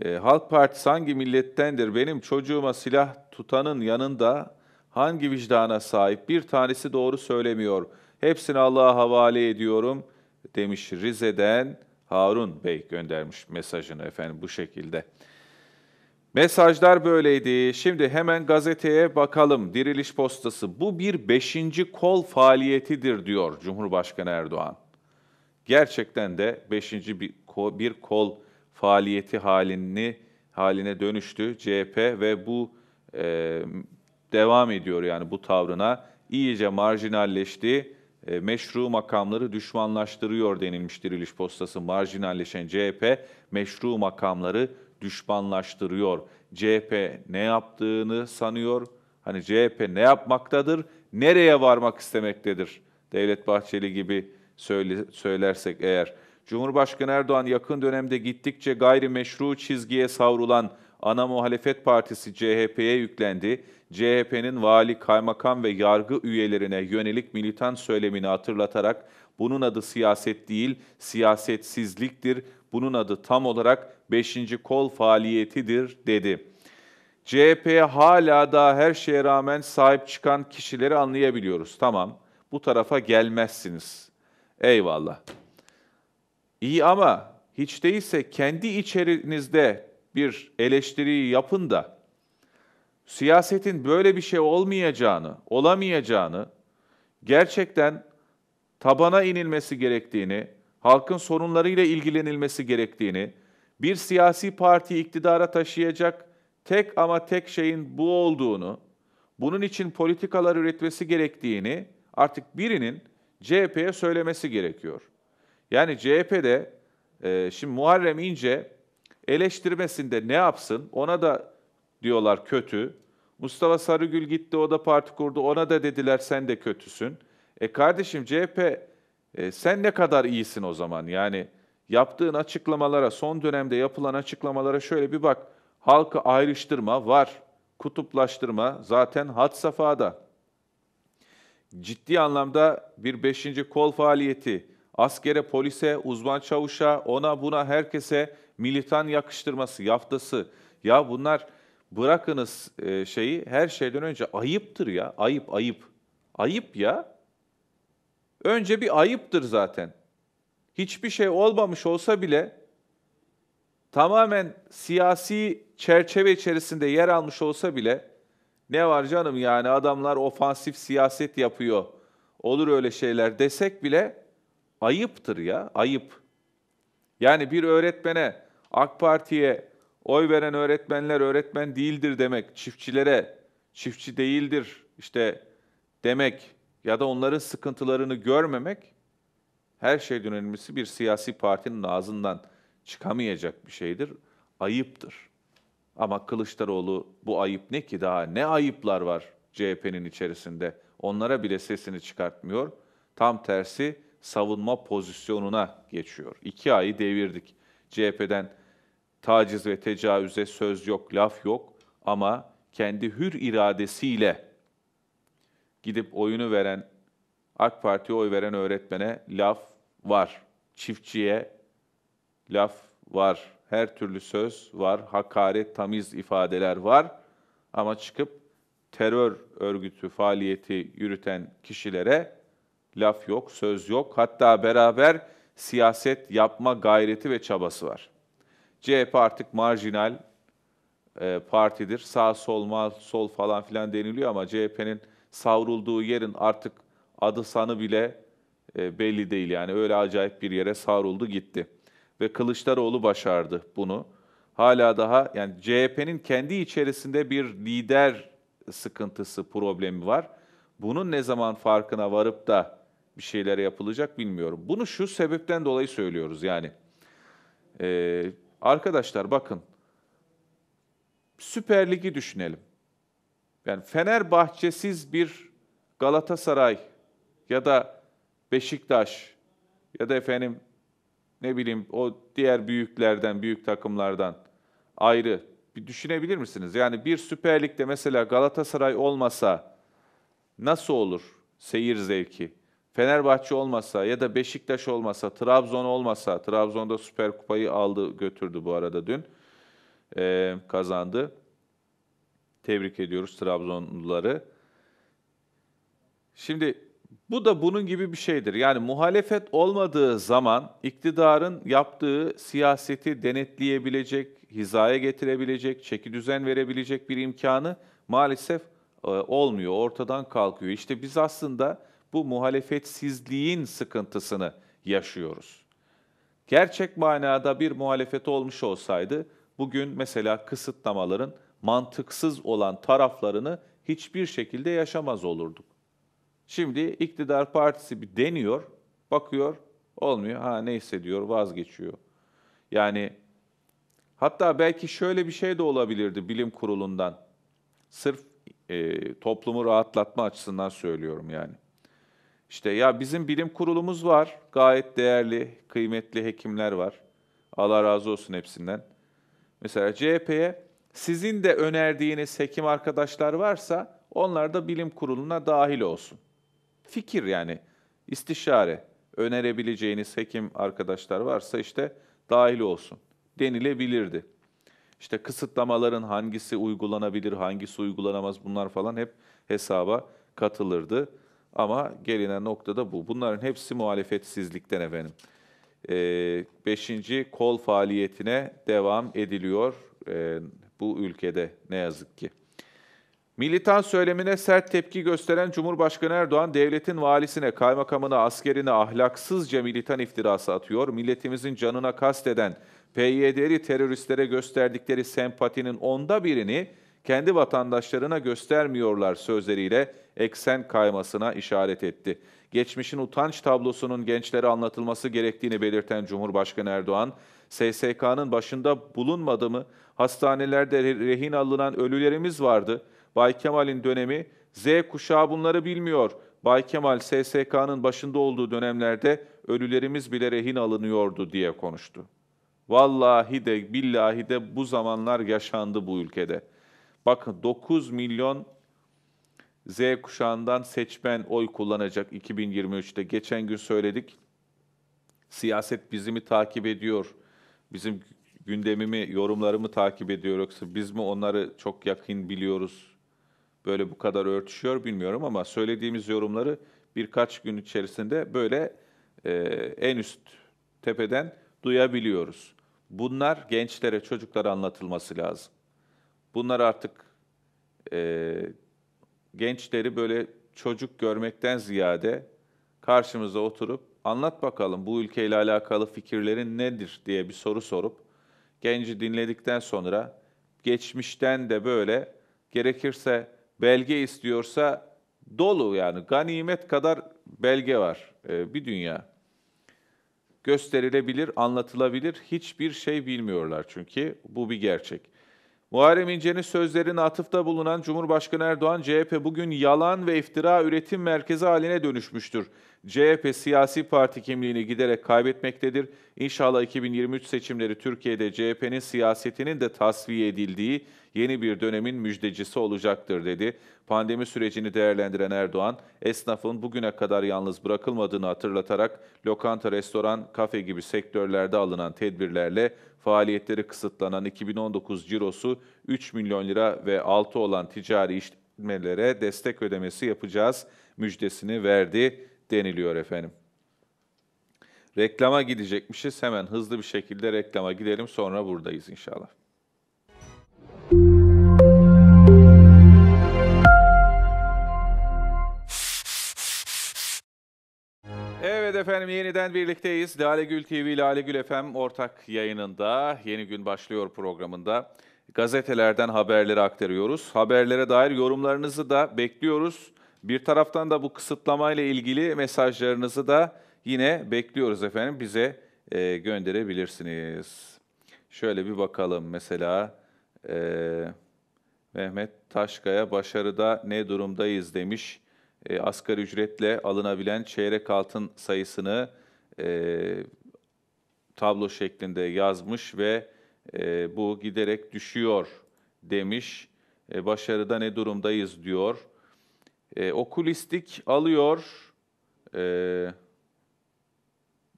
e, Halk Partisi hangi millettendir? Benim çocuğuma silah tutanın yanında hangi vicdana sahip? Bir tanesi doğru söylemiyor.'' Hepsini Allah'a havale ediyorum demiş Rize'den Harun Bey göndermiş mesajını efendim bu şekilde. Mesajlar böyleydi. Şimdi hemen gazeteye bakalım. Diriliş postası bu bir beşinci kol faaliyetidir diyor Cumhurbaşkanı Erdoğan. Gerçekten de beşinci bir kol, bir kol faaliyeti halini haline dönüştü CHP ve bu e, devam ediyor yani bu tavrına iyice marjinalleşti. E, meşru makamları düşmanlaştırıyor denilmiş diriliş postası marjinalleşen CHP meşru makamları düşmanlaştırıyor. CHP ne yaptığını sanıyor. Hani CHP ne yapmaktadır? Nereye varmak istemektedir? Devlet Bahçeli gibi söyle, söylersek eğer. Cumhurbaşkanı Erdoğan yakın dönemde gittikçe gayrimeşru çizgiye savrulan ana muhalefet partisi CHP'ye yüklendi. CHP'nin vali, kaymakam ve yargı üyelerine yönelik militan söylemini hatırlatarak bunun adı siyaset değil, siyasetsizliktir, bunun adı tam olarak 5. kol faaliyetidir dedi. CHP'ye hala daha her şeye rağmen sahip çıkan kişileri anlayabiliyoruz. Tamam, bu tarafa gelmezsiniz. Eyvallah. İyi ama hiç değilse kendi içerinizde bir eleştiriyi yapın da siyasetin böyle bir şey olmayacağını, olamayacağını, gerçekten tabana inilmesi gerektiğini, halkın sorunlarıyla ilgilenilmesi gerektiğini, bir siyasi parti iktidara taşıyacak tek ama tek şeyin bu olduğunu, bunun için politikalar üretmesi gerektiğini artık birinin CHP'ye söylemesi gerekiyor. Yani CHP'de e, şimdi Muharrem İnce eleştirmesinde ne yapsın ona da diyorlar kötü. Mustafa Sarıgül gitti o da parti kurdu ona da dediler sen de kötüsün. E kardeşim CHP e, sen ne kadar iyisin o zaman yani yaptığın açıklamalara son dönemde yapılan açıklamalara şöyle bir bak. Halkı ayrıştırma var, kutuplaştırma zaten hat safhada. Ciddi anlamda bir beşinci kol faaliyeti, askere, polise, uzman çavuşa, ona buna herkese militan yakıştırması, yaftası. Ya bunlar Bırakınız e, şeyi her şeyden önce ayıptır ya. Ayıp ayıp. Ayıp ya. Önce bir ayıptır zaten. Hiçbir şey olmamış olsa bile tamamen siyasi çerçeve içerisinde yer almış olsa bile ne var canım yani adamlar ofansif siyaset yapıyor. Olur öyle şeyler desek bile ayıptır ya, ayıp. Yani bir öğretmene, AK Parti'ye, Oy veren öğretmenler öğretmen değildir demek, çiftçilere çiftçi değildir işte demek ya da onların sıkıntılarını görmemek her şey önemlisi bir siyasi partinin ağzından çıkamayacak bir şeydir. Ayıptır. Ama Kılıçdaroğlu bu ayıp ne ki daha ne ayıplar var CHP'nin içerisinde. Onlara bile sesini çıkartmıyor. Tam tersi savunma pozisyonuna geçiyor. İki ayı devirdik. CHP'den taciz ve tecavüze söz yok, laf yok ama kendi hür iradesiyle gidip oyunu veren, AK Parti'ye oy veren öğretmene laf var. Çiftçiye laf var. Her türlü söz var, hakaret, tamiz ifadeler var. Ama çıkıp terör örgütü faaliyeti yürüten kişilere laf yok, söz yok. Hatta beraber siyaset yapma gayreti ve çabası var. CHP artık marjinal e, partidir. Sağ sol mal sol falan filan deniliyor ama CHP'nin savrulduğu yerin artık adı sanı bile e, belli değil. Yani öyle acayip bir yere savruldu gitti. Ve Kılıçdaroğlu başardı bunu. Hala daha yani CHP'nin kendi içerisinde bir lider sıkıntısı, problemi var. Bunun ne zaman farkına varıp da bir şeyler yapılacak bilmiyorum. Bunu şu sebepten dolayı söylüyoruz yani. E, Arkadaşlar bakın, Süper Lig'i düşünelim. Yani Fenerbahçesiz bir Galatasaray ya da Beşiktaş ya da efendim ne bileyim o diğer büyüklerden, büyük takımlardan ayrı bir düşünebilir misiniz? Yani bir Süper Lig'de mesela Galatasaray olmasa nasıl olur seyir zevki? Fenerbahçe olmasa ya da Beşiktaş olmasa, Trabzon olmasa, Trabzon'da Süper Kupayı aldı götürdü bu arada dün, ee, kazandı. Tebrik ediyoruz Trabzonluları. Şimdi bu da bunun gibi bir şeydir. Yani muhalefet olmadığı zaman iktidarın yaptığı siyaseti denetleyebilecek, hizaya getirebilecek, çeki düzen verebilecek bir imkanı maalesef e, olmuyor, ortadan kalkıyor. İşte biz aslında bu muhalefetsizliğin sıkıntısını yaşıyoruz. Gerçek manada bir muhalefet olmuş olsaydı bugün mesela kısıtlamaların mantıksız olan taraflarını hiçbir şekilde yaşamaz olurduk. Şimdi iktidar partisi bir deniyor, bakıyor, olmuyor. Ha neyse diyor, vazgeçiyor. Yani hatta belki şöyle bir şey de olabilirdi bilim kurulundan. Sırf e, toplumu rahatlatma açısından söylüyorum yani. İşte ya bizim bilim kurulumuz var. Gayet değerli, kıymetli hekimler var. Allah razı olsun hepsinden. Mesela CHP'ye sizin de önerdiğiniz hekim arkadaşlar varsa onlar da bilim kuruluna dahil olsun. Fikir yani, istişare. Önerebileceğiniz hekim arkadaşlar varsa işte dahil olsun denilebilirdi. İşte kısıtlamaların hangisi uygulanabilir, hangisi uygulanamaz bunlar falan hep hesaba katılırdı. Ama gelinen nokta da bu. Bunların hepsi muhalefetsizlikten efendim. E, beşinci kol faaliyetine devam ediliyor e, bu ülkede ne yazık ki. Militan söylemine sert tepki gösteren Cumhurbaşkanı Erdoğan, devletin valisine, kaymakamına, askerine ahlaksızca militan iftirası atıyor. Milletimizin canına kasteden PYD'li teröristlere gösterdikleri sempatinin onda birini kendi vatandaşlarına göstermiyorlar sözleriyle eksen kaymasına işaret etti. Geçmişin utanç tablosunun gençlere anlatılması gerektiğini belirten Cumhurbaşkanı Erdoğan, SSK'nın başında bulunmadı mı, hastanelerde rehin alınan ölülerimiz vardı, Bay Kemal'in dönemi, Z kuşağı bunları bilmiyor, Bay Kemal SSK'nın başında olduğu dönemlerde ölülerimiz bile rehin alınıyordu diye konuştu. Vallahi de billahi de bu zamanlar yaşandı bu ülkede. Bakın 9 milyon Z kuşağından seçmen oy kullanacak 2023'te. Geçen gün söyledik. Siyaset bizimi takip ediyor. Bizim gündemimi, yorumlarımı takip ediyor yoksa biz mi onları çok yakın biliyoruz? Böyle bu kadar örtüşüyor bilmiyorum ama söylediğimiz yorumları birkaç gün içerisinde böyle e, en üst tepeden duyabiliyoruz. Bunlar gençlere, çocuklara anlatılması lazım. Bunlar artık e, gençleri böyle çocuk görmekten ziyade karşımıza oturup anlat bakalım bu ülkeyle alakalı fikirlerin nedir diye bir soru sorup genci dinledikten sonra geçmişten de böyle gerekirse belge istiyorsa dolu yani ganimet kadar belge var ee, bir dünya. Gösterilebilir, anlatılabilir hiçbir şey bilmiyorlar çünkü bu bir gerçek. Muharrem İnce'nin sözlerine atıfta bulunan Cumhurbaşkanı Erdoğan, CHP bugün yalan ve iftira üretim merkezi haline dönüşmüştür. CHP siyasi parti kimliğini giderek kaybetmektedir. İnşallah 2023 seçimleri Türkiye'de CHP'nin siyasetinin de tasfiye edildiği yeni bir dönemin müjdecisi olacaktır dedi. Pandemi sürecini değerlendiren Erdoğan, esnafın bugüne kadar yalnız bırakılmadığını hatırlatarak lokanta, restoran, kafe gibi sektörlerde alınan tedbirlerle faaliyetleri kısıtlanan 2019 cirosu 3 milyon lira ve 6 olan ticari işletmelere destek ödemesi yapacağız müjdesini verdi deniliyor efendim. Reklama gidecekmişiz. Hemen hızlı bir şekilde reklama gidelim. Sonra buradayız inşallah. Evet efendim yeniden birlikteyiz. Lale Gül TV, Lale Gül FM ortak yayınında Yeni Gün Başlıyor programında gazetelerden haberleri aktarıyoruz. Haberlere dair yorumlarınızı da bekliyoruz. Bir taraftan da bu kısıtlamayla ilgili mesajlarınızı da yine bekliyoruz efendim. Bize e, gönderebilirsiniz. Şöyle bir bakalım mesela e, Mehmet Taşkaya başarıda ne durumdayız demiş. E, asgari ücretle alınabilen çeyrek altın sayısını e, tablo şeklinde yazmış ve e, bu giderek düşüyor demiş. E, başarıda ne durumdayız diyor. E, okulistik alıyor. E,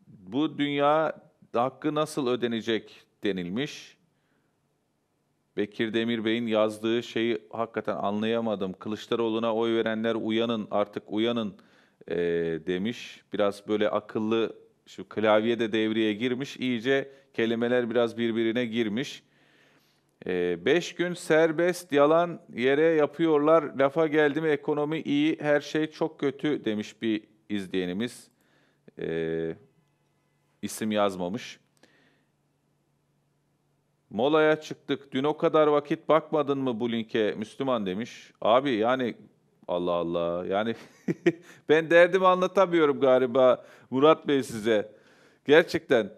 bu dünya hakkı nasıl ödenecek denilmiş. Bekir Demir Bey'in yazdığı şeyi hakikaten anlayamadım. Kılıçdaroğlu'na oy verenler uyanın artık uyanın e, demiş. Biraz böyle akıllı şu klavye de devreye girmiş. İyice kelimeler biraz birbirine girmiş. E, beş gün serbest yalan yere yapıyorlar. Lafa geldi mi ekonomi iyi, her şey çok kötü demiş bir izleyenimiz. E, isim yazmamış. Molaya çıktık. Dün o kadar vakit bakmadın mı bu linke Müslüman demiş. Abi yani Allah Allah. Yani ben derdimi anlatamıyorum galiba Murat Bey size. Gerçekten.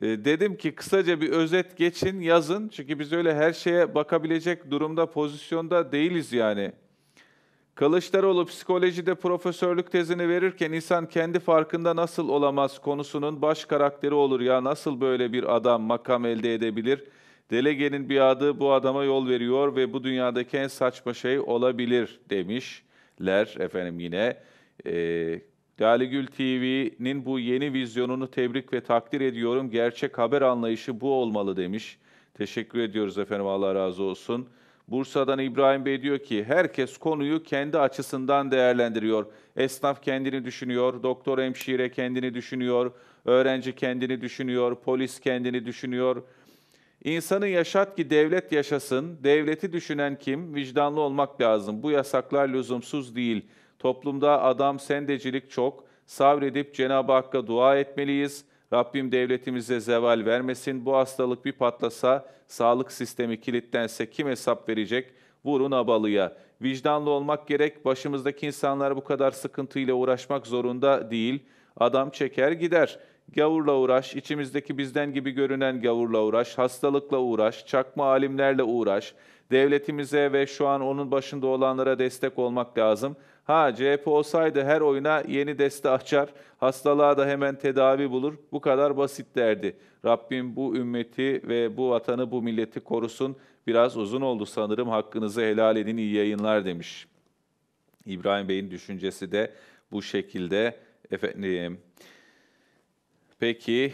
Ee, dedim ki kısaca bir özet geçin, yazın. Çünkü biz öyle her şeye bakabilecek durumda, pozisyonda değiliz yani. Kılıçdaroğlu psikolojide profesörlük tezini verirken insan kendi farkında nasıl olamaz konusunun baş karakteri olur ya nasıl böyle bir adam makam elde edebilir? Delegenin bir adı bu adama yol veriyor ve bu dünyadaki en saçma şey olabilir demişler efendim yine. Ee, Değerli Gül TV'nin bu yeni vizyonunu tebrik ve takdir ediyorum. Gerçek haber anlayışı bu olmalı demiş. Teşekkür ediyoruz efendim Allah razı olsun. Bursa'dan İbrahim Bey diyor ki herkes konuyu kendi açısından değerlendiriyor. Esnaf kendini düşünüyor, doktor hemşire kendini düşünüyor, öğrenci kendini düşünüyor, polis kendini düşünüyor. İnsanı yaşat ki devlet yaşasın, devleti düşünen kim? Vicdanlı olmak lazım. Bu yasaklar lüzumsuz değil. Toplumda adam sendecilik çok. Sabredip Cenab-ı Hakk'a dua etmeliyiz. Rabbim devletimize zeval vermesin. Bu hastalık bir patlasa, sağlık sistemi kilitlense kim hesap verecek? Vurun abalıya. Vicdanlı olmak gerek. Başımızdaki insanlar bu kadar sıkıntıyla uğraşmak zorunda değil. Adam çeker gider.'' gavurla uğraş, içimizdeki bizden gibi görünen gavurla uğraş, hastalıkla uğraş, çakma alimlerle uğraş, devletimize ve şu an onun başında olanlara destek olmak lazım.'' Ha CHP olsaydı her oyuna yeni deste açar, hastalığa da hemen tedavi bulur. Bu kadar basit derdi. Rabbim bu ümmeti ve bu vatanı, bu milleti korusun. Biraz uzun oldu sanırım. Hakkınızı helal edin, iyi yayınlar demiş. İbrahim Bey'in düşüncesi de bu şekilde efendim. Peki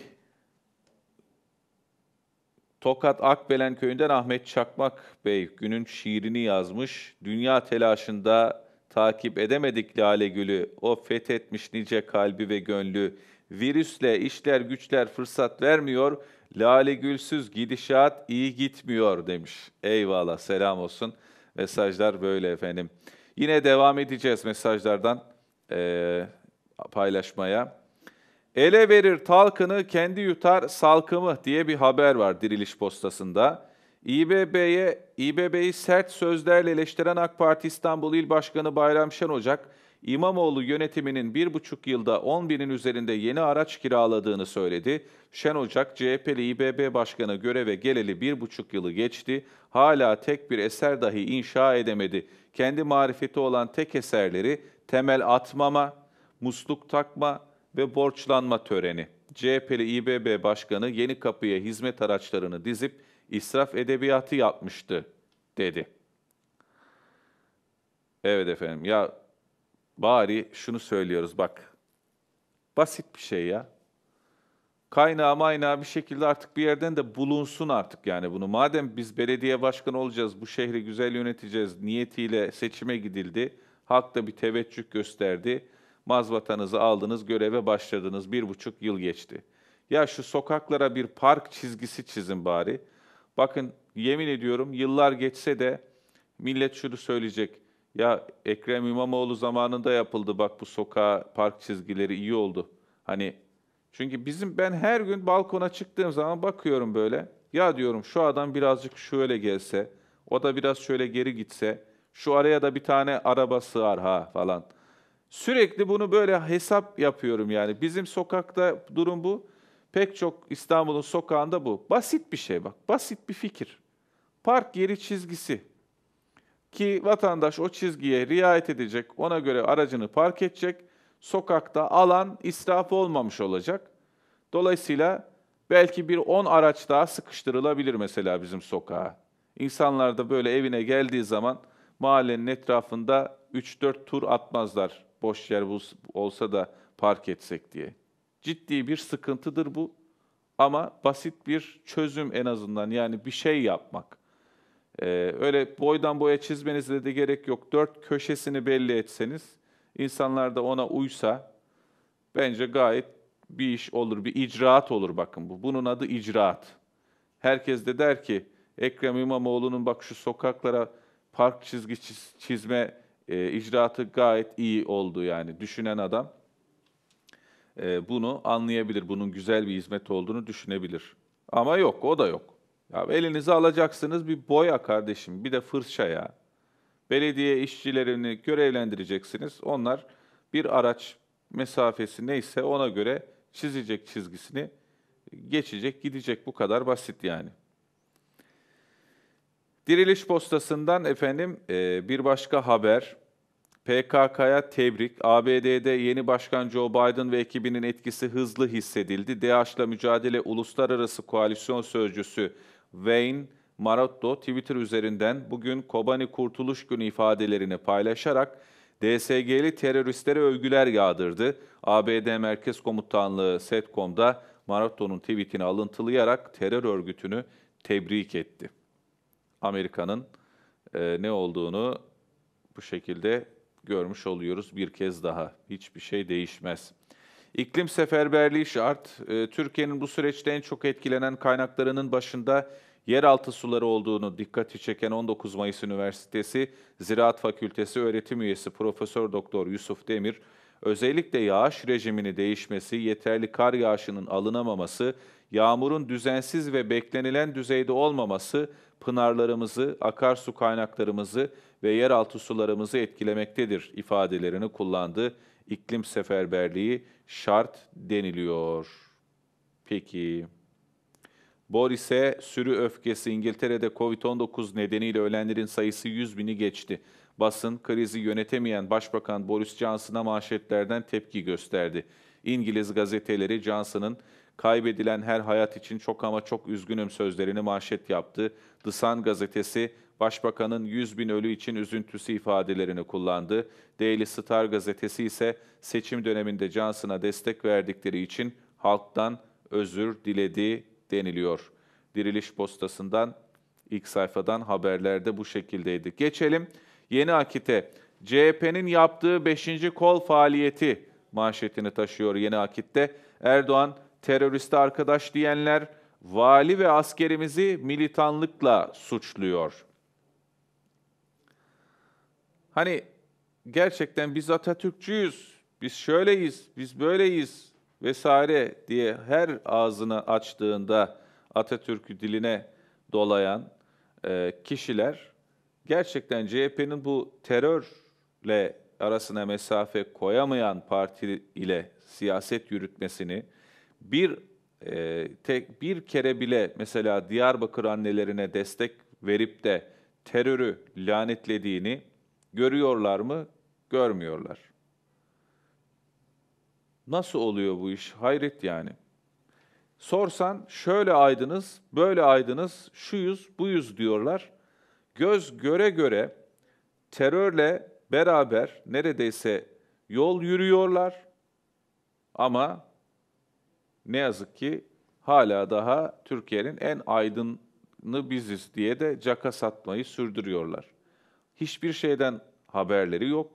Tokat Akbelen köyünden Ahmet Çakmak Bey günün şiirini yazmış. Dünya telaşında Takip edemedik lale gülü, o fethetmiş nice kalbi ve gönlü. Virüsle işler güçler fırsat vermiyor, lale gülsüz gidişat iyi gitmiyor demiş. Eyvallah, selam olsun. Mesajlar böyle efendim. Yine devam edeceğiz mesajlardan e, paylaşmaya. Ele verir talkını kendi yutar salkımı diye bir haber var diriliş postasında. İBB'ye İBB'yi sert sözlerle eleştiren AK Parti İstanbul İl Başkanı Bayram Şen Ocak, İmamoğlu yönetiminin bir buçuk yılda 10 binin üzerinde yeni araç kiraladığını söyledi. Şen Ocak, CHP'li İBB Başkanı göreve geleli bir buçuk yılı geçti. Hala tek bir eser dahi inşa edemedi. Kendi marifeti olan tek eserleri temel atmama, musluk takma ve borçlanma töreni. CHP'li İBB Başkanı yeni kapıya hizmet araçlarını dizip israf edebiyatı yapmıştı dedi. Evet efendim ya bari şunu söylüyoruz bak. Basit bir şey ya. Kaynağı maynağı bir şekilde artık bir yerden de bulunsun artık yani bunu. Madem biz belediye başkanı olacağız, bu şehri güzel yöneteceğiz niyetiyle seçime gidildi. Halk da bir teveccüh gösterdi. Mazbatanızı aldınız, göreve başladınız. Bir buçuk yıl geçti. Ya şu sokaklara bir park çizgisi çizin bari. Bakın yemin ediyorum yıllar geçse de millet şunu söyleyecek. Ya Ekrem İmamoğlu zamanında yapıldı bak bu sokağa park çizgileri iyi oldu. Hani çünkü bizim ben her gün balkona çıktığım zaman bakıyorum böyle. Ya diyorum şu adam birazcık şöyle gelse, o da biraz şöyle geri gitse, şu araya da bir tane araba sığar ha falan. Sürekli bunu böyle hesap yapıyorum yani. Bizim sokakta durum bu. Pek çok İstanbul'un sokağında bu. Basit bir şey bak, basit bir fikir. Park yeri çizgisi ki vatandaş o çizgiye riayet edecek, ona göre aracını park edecek, sokakta alan israf olmamış olacak. Dolayısıyla belki bir 10 araç daha sıkıştırılabilir mesela bizim sokağa. İnsanlar da böyle evine geldiği zaman mahallenin etrafında 3-4 tur atmazlar boş yer olsa da park etsek diye. Ciddi bir sıkıntıdır bu ama basit bir çözüm en azından yani bir şey yapmak. Ee, öyle boydan boya çizmenize de gerek yok. Dört köşesini belli etseniz, insanlar da ona uysa bence gayet bir iş olur, bir icraat olur bakın bu. Bunun adı icraat. Herkes de der ki Ekrem İmamoğlu'nun bak şu sokaklara park çizgi çizme e, icraatı gayet iyi oldu yani düşünen adam e, bunu anlayabilir, bunun güzel bir hizmet olduğunu düşünebilir. Ama yok, o da yok. Ya elinize alacaksınız bir boya kardeşim, bir de fırça ya. Belediye işçilerini görevlendireceksiniz. Onlar bir araç mesafesi neyse ona göre çizecek çizgisini, geçecek, gidecek. Bu kadar basit yani. Diriliş postasından efendim e, bir başka haber. PKK'ya tebrik, ABD'de yeni başkan Joe Biden ve ekibinin etkisi hızlı hissedildi. DAEŞ'la mücadele uluslararası koalisyon sözcüsü Wayne Marotto Twitter üzerinden bugün Kobani Kurtuluş Günü ifadelerini paylaşarak DSG'li teröristlere övgüler yağdırdı. ABD Merkez Komutanlığı SETCOM'da Marotto'nun tweetini alıntılayarak terör örgütünü tebrik etti. Amerika'nın e, ne olduğunu bu şekilde görmüş oluyoruz bir kez daha. Hiçbir şey değişmez. İklim seferberliği şart. Ee, Türkiye'nin bu süreçte en çok etkilenen kaynaklarının başında yeraltı suları olduğunu dikkati çeken 19 Mayıs Üniversitesi Ziraat Fakültesi öğretim üyesi Profesör Doktor Yusuf Demir, özellikle yağış rejimini değişmesi, yeterli kar yağışının alınamaması, yağmurun düzensiz ve beklenilen düzeyde olmaması pınarlarımızı, akarsu kaynaklarımızı ve yeraltı sularımızı etkilemektedir ifadelerini kullandı. İklim seferberliği şart deniliyor. Peki. Boris'e sürü öfkesi İngiltere'de Covid-19 nedeniyle ölenlerin sayısı 100 bini geçti. Basın krizi yönetemeyen Başbakan Boris Johnson'a manşetlerden tepki gösterdi. İngiliz gazeteleri Johnson'ın kaybedilen her hayat için çok ama çok üzgünüm sözlerini manşet yaptı. The Sun gazetesi Başbakanın 100 bin ölü için üzüntüsü ifadelerini kullandı. Daily Star gazetesi ise seçim döneminde Johnson'a destek verdikleri için halktan özür diledi deniliyor. Diriliş postasından ilk sayfadan haberlerde bu şekildeydi. Geçelim yeni akite. CHP'nin yaptığı 5. kol faaliyeti manşetini taşıyor yeni akitte. Erdoğan teröriste arkadaş diyenler vali ve askerimizi militanlıkla suçluyor. Hani gerçekten biz Atatürkçüyüz, biz şöyleyiz, biz böyleyiz vesaire diye her ağzını açtığında Atatürk'ü diline dolayan e, kişiler gerçekten CHP'nin bu terörle arasına mesafe koyamayan parti ile siyaset yürütmesini, bir e, tek bir kere bile mesela Diyarbakır annelerine destek verip de terörü lanetlediğini görüyorlar mı? Görmüyorlar. Nasıl oluyor bu iş? Hayret yani. Sorsan şöyle aydınız, böyle aydınız, şu yüz bu yüz diyorlar. Göz göre göre terörle beraber neredeyse yol yürüyorlar ama ne yazık ki hala daha Türkiye'nin en aydınını biziz diye de caka satmayı sürdürüyorlar. Hiçbir şeyden haberleri yok.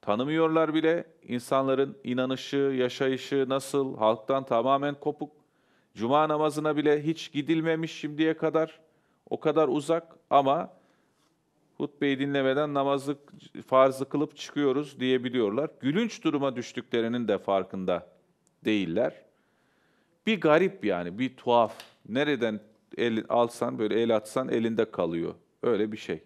Tanımıyorlar bile insanların inanışı, yaşayışı nasıl, halktan tamamen kopuk. Cuma namazına bile hiç gidilmemiş şimdiye kadar. O kadar uzak ama hutbeyi dinlemeden namazı farzı kılıp çıkıyoruz diyebiliyorlar. Gülünç duruma düştüklerinin de farkında değiller bir garip yani, bir tuhaf. Nereden el alsan, böyle el atsan elinde kalıyor. Öyle bir şey.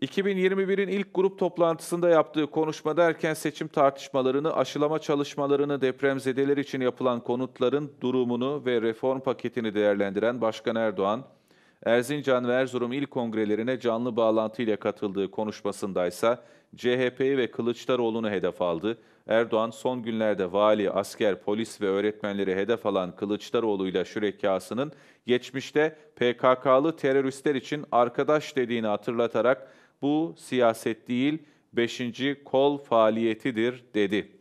2021'in ilk grup toplantısında yaptığı konuşmada erken seçim tartışmalarını, aşılama çalışmalarını, depremzedeler için yapılan konutların durumunu ve reform paketini değerlendiren Başkan Erdoğan, Erzincan ve Erzurum il kongrelerine canlı bağlantıyla katıldığı konuşmasındaysa CHP'yi ve Kılıçdaroğlu'nu hedef aldı. Erdoğan son günlerde vali, asker, polis ve öğretmenleri hedef alan Kılıçdaroğlu ile şürekasının geçmişte PKK'lı teröristler için arkadaş dediğini hatırlatarak bu siyaset değil 5. kol faaliyetidir dedi.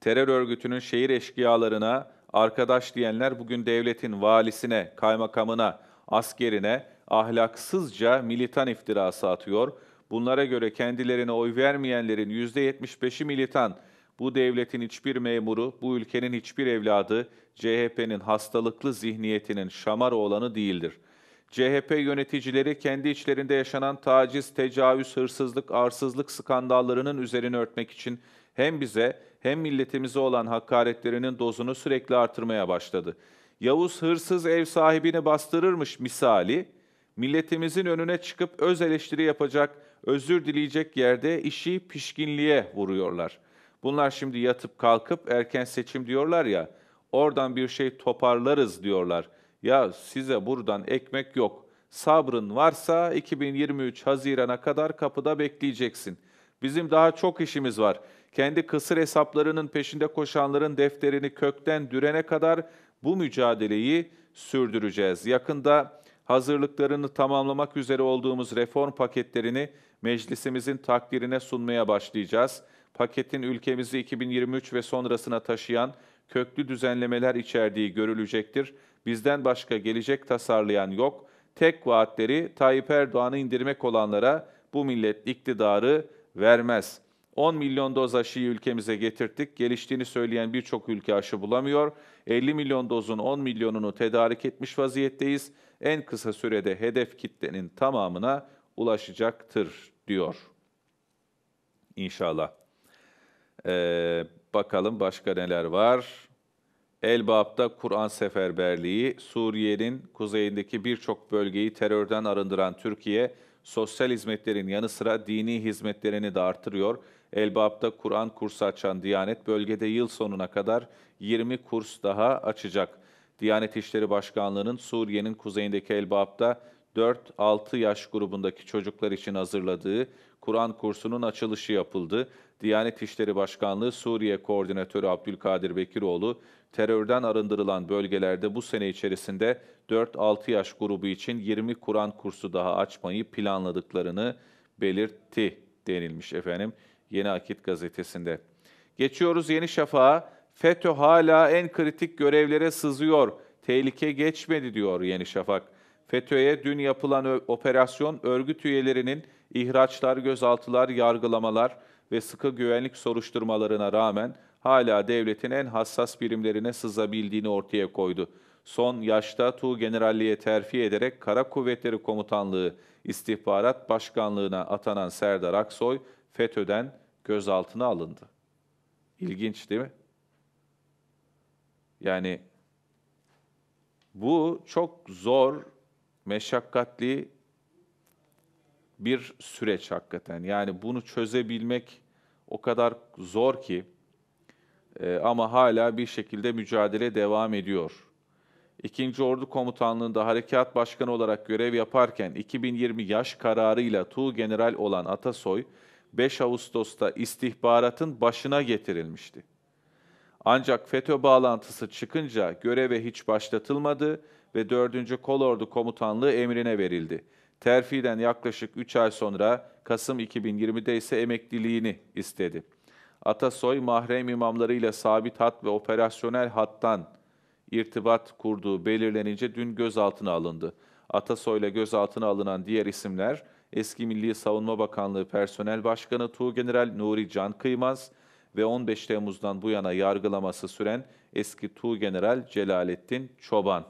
Terör örgütünün şehir eşkıyalarına arkadaş diyenler bugün devletin valisine, kaymakamına, askerine ahlaksızca militan iftirası atıyor.'' Bunlara göre kendilerine oy vermeyenlerin %75'i militan, bu devletin hiçbir memuru, bu ülkenin hiçbir evladı, CHP'nin hastalıklı zihniyetinin şamar oğlanı değildir. CHP yöneticileri kendi içlerinde yaşanan taciz, tecavüz, hırsızlık, arsızlık skandallarının üzerini örtmek için hem bize hem milletimize olan hakaretlerinin dozunu sürekli artırmaya başladı. Yavuz hırsız ev sahibini bastırırmış misali, milletimizin önüne çıkıp öz eleştiri yapacak özür dileyecek yerde işi pişkinliğe vuruyorlar. Bunlar şimdi yatıp kalkıp erken seçim diyorlar ya, oradan bir şey toparlarız diyorlar. Ya size buradan ekmek yok. Sabrın varsa 2023 Haziran'a kadar kapıda bekleyeceksin. Bizim daha çok işimiz var. Kendi kısır hesaplarının peşinde koşanların defterini kökten dürene kadar bu mücadeleyi sürdüreceğiz. Yakında hazırlıklarını tamamlamak üzere olduğumuz reform paketlerini meclisimizin takdirine sunmaya başlayacağız. Paketin ülkemizi 2023 ve sonrasına taşıyan köklü düzenlemeler içerdiği görülecektir. Bizden başka gelecek tasarlayan yok. Tek vaatleri Tayyip Erdoğan'ı indirmek olanlara bu millet iktidarı vermez. 10 milyon doz aşıyı ülkemize getirttik. Geliştiğini söyleyen birçok ülke aşı bulamıyor. 50 milyon dozun 10 milyonunu tedarik etmiş vaziyetteyiz. En kısa sürede hedef kitlenin tamamına ulaşacaktır diyor. İnşallah. Ee, bakalım başka neler var. Elbap'ta Kur'an seferberliği, Suriye'nin kuzeyindeki birçok bölgeyi terörden arındıran Türkiye, sosyal hizmetlerin yanı sıra dini hizmetlerini de artırıyor. Elbap'ta Kur'an kursu açan Diyanet bölgede yıl sonuna kadar 20 kurs daha açacak. Diyanet İşleri Başkanlığı'nın Suriye'nin kuzeyindeki Elbap'ta 4-6 yaş grubundaki çocuklar için hazırladığı Kur'an kursunun açılışı yapıldı. Diyanet İşleri Başkanlığı Suriye Koordinatörü Abdülkadir Bekiroğlu, terörden arındırılan bölgelerde bu sene içerisinde 4-6 yaş grubu için 20 Kur'an kursu daha açmayı planladıklarını belirtti denilmiş efendim Yeni Akit gazetesinde. Geçiyoruz Yeni Şafak'a. FETÖ hala en kritik görevlere sızıyor. Tehlike geçmedi diyor Yeni Şafak. FETÖ'ye dün yapılan operasyon örgüt üyelerinin ihraçlar, gözaltılar, yargılamalar ve sıkı güvenlik soruşturmalarına rağmen hala devletin en hassas birimlerine sızabildiğini ortaya koydu. Son yaşta Tu Generalliğe terfi ederek Kara Kuvvetleri Komutanlığı İstihbarat Başkanlığı'na atanan Serdar Aksoy, FETÖ'den gözaltına alındı. İlginç değil mi? Yani bu çok zor meşakkatli bir süreç hakikaten. Yani bunu çözebilmek o kadar zor ki e, ama hala bir şekilde mücadele devam ediyor. İkinci Ordu Komutanlığı'nda harekat başkanı olarak görev yaparken 2020 yaş kararıyla Tuğ General olan Atasoy 5 Ağustos'ta istihbaratın başına getirilmişti. Ancak FETÖ bağlantısı çıkınca göreve hiç başlatılmadı ve 4. Kolordu Komutanlığı emrine verildi. Terfiden yaklaşık 3 ay sonra Kasım 2020'de ise emekliliğini istedi. Atasoy mahrem imamlarıyla sabit hat ve operasyonel hattan irtibat kurduğu belirlenince dün gözaltına alındı. Atasoy'la gözaltına alınan diğer isimler eski Milli Savunma Bakanlığı Personel Başkanı Tuğgeneral Nuri Can Kıymaz ve 15 Temmuz'dan bu yana yargılaması süren eski Tuğgeneral Celalettin Çoban.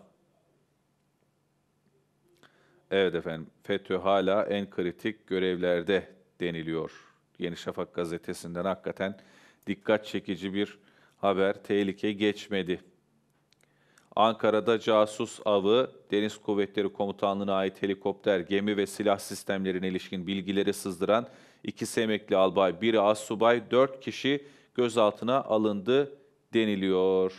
Evet efendim, FETÖ hala en kritik görevlerde deniliyor. Yeni Şafak gazetesinden hakikaten dikkat çekici bir haber, tehlike geçmedi. Ankara'da casus avı, Deniz Kuvvetleri Komutanlığı'na ait helikopter, gemi ve silah sistemlerine ilişkin bilgileri sızdıran iki emekli albay, bir asubay dört kişi gözaltına alındı deniliyor.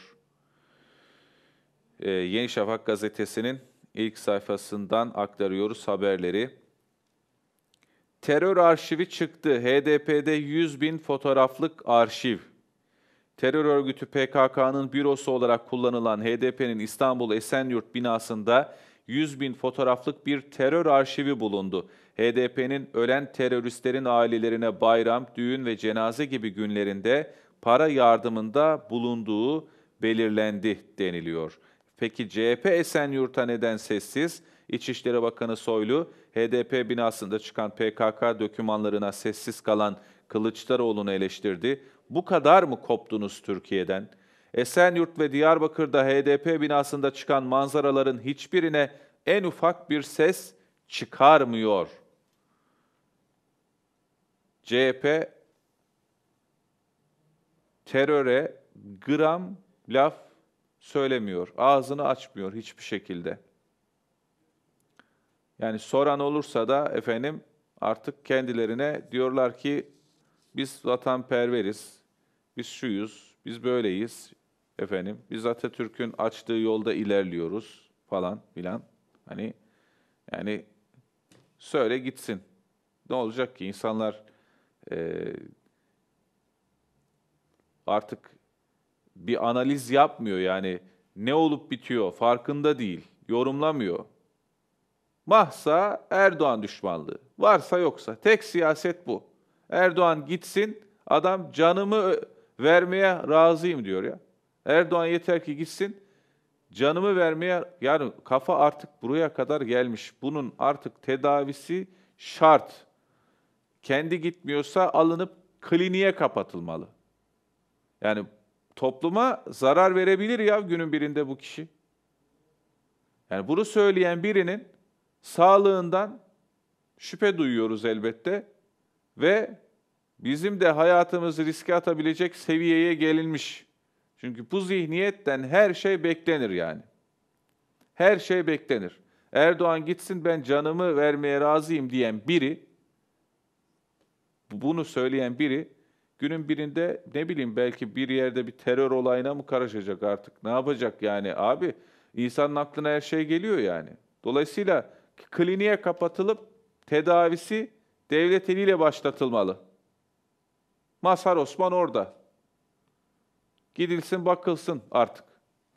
Ee, Yeni Şafak gazetesinin ilk sayfasından aktarıyoruz haberleri. Terör arşivi çıktı. HDP'de 100 bin fotoğraflık arşiv. Terör örgütü PKK'nın bürosu olarak kullanılan HDP'nin İstanbul Esenyurt binasında 100 bin fotoğraflık bir terör arşivi bulundu. HDP'nin ölen teröristlerin ailelerine bayram, düğün ve cenaze gibi günlerinde para yardımında bulunduğu belirlendi deniliyor. Peki CHP Esenyurt'a neden sessiz? İçişleri Bakanı Soylu, HDP binasında çıkan PKK dokümanlarına sessiz kalan Kılıçdaroğlu'nu eleştirdi. Bu kadar mı koptunuz Türkiye'den? Esenyurt ve Diyarbakır'da HDP binasında çıkan manzaraların hiçbirine en ufak bir ses çıkarmıyor. CHP teröre gram laf söylemiyor. Ağzını açmıyor hiçbir şekilde. Yani soran olursa da efendim artık kendilerine diyorlar ki biz vatanperveriz, biz şuyuz, biz böyleyiz efendim. Biz Atatürk'ün açtığı yolda ilerliyoruz falan filan. Hani yani söyle gitsin. Ne olacak ki insanlar e, artık bir analiz yapmıyor yani ne olup bitiyor farkında değil, yorumlamıyor. Mahsa Erdoğan düşmanlığı. Varsa yoksa tek siyaset bu. Erdoğan gitsin, adam canımı vermeye razıyım diyor ya. Erdoğan yeter ki gitsin, canımı vermeye yani kafa artık buraya kadar gelmiş. Bunun artık tedavisi şart. Kendi gitmiyorsa alınıp kliniğe kapatılmalı. Yani topluma zarar verebilir ya günün birinde bu kişi. Yani bunu söyleyen birinin sağlığından şüphe duyuyoruz elbette ve bizim de hayatımızı riske atabilecek seviyeye gelinmiş. Çünkü bu zihniyetten her şey beklenir yani. Her şey beklenir. Erdoğan gitsin ben canımı vermeye razıyım diyen biri, bunu söyleyen biri Günün birinde ne bileyim belki bir yerde bir terör olayına mı karışacak artık? Ne yapacak yani abi? İnsanın aklına her şey geliyor yani. Dolayısıyla kliniğe kapatılıp tedavisi devlet eliyle başlatılmalı. Masar Osman orada. Gidilsin bakılsın artık.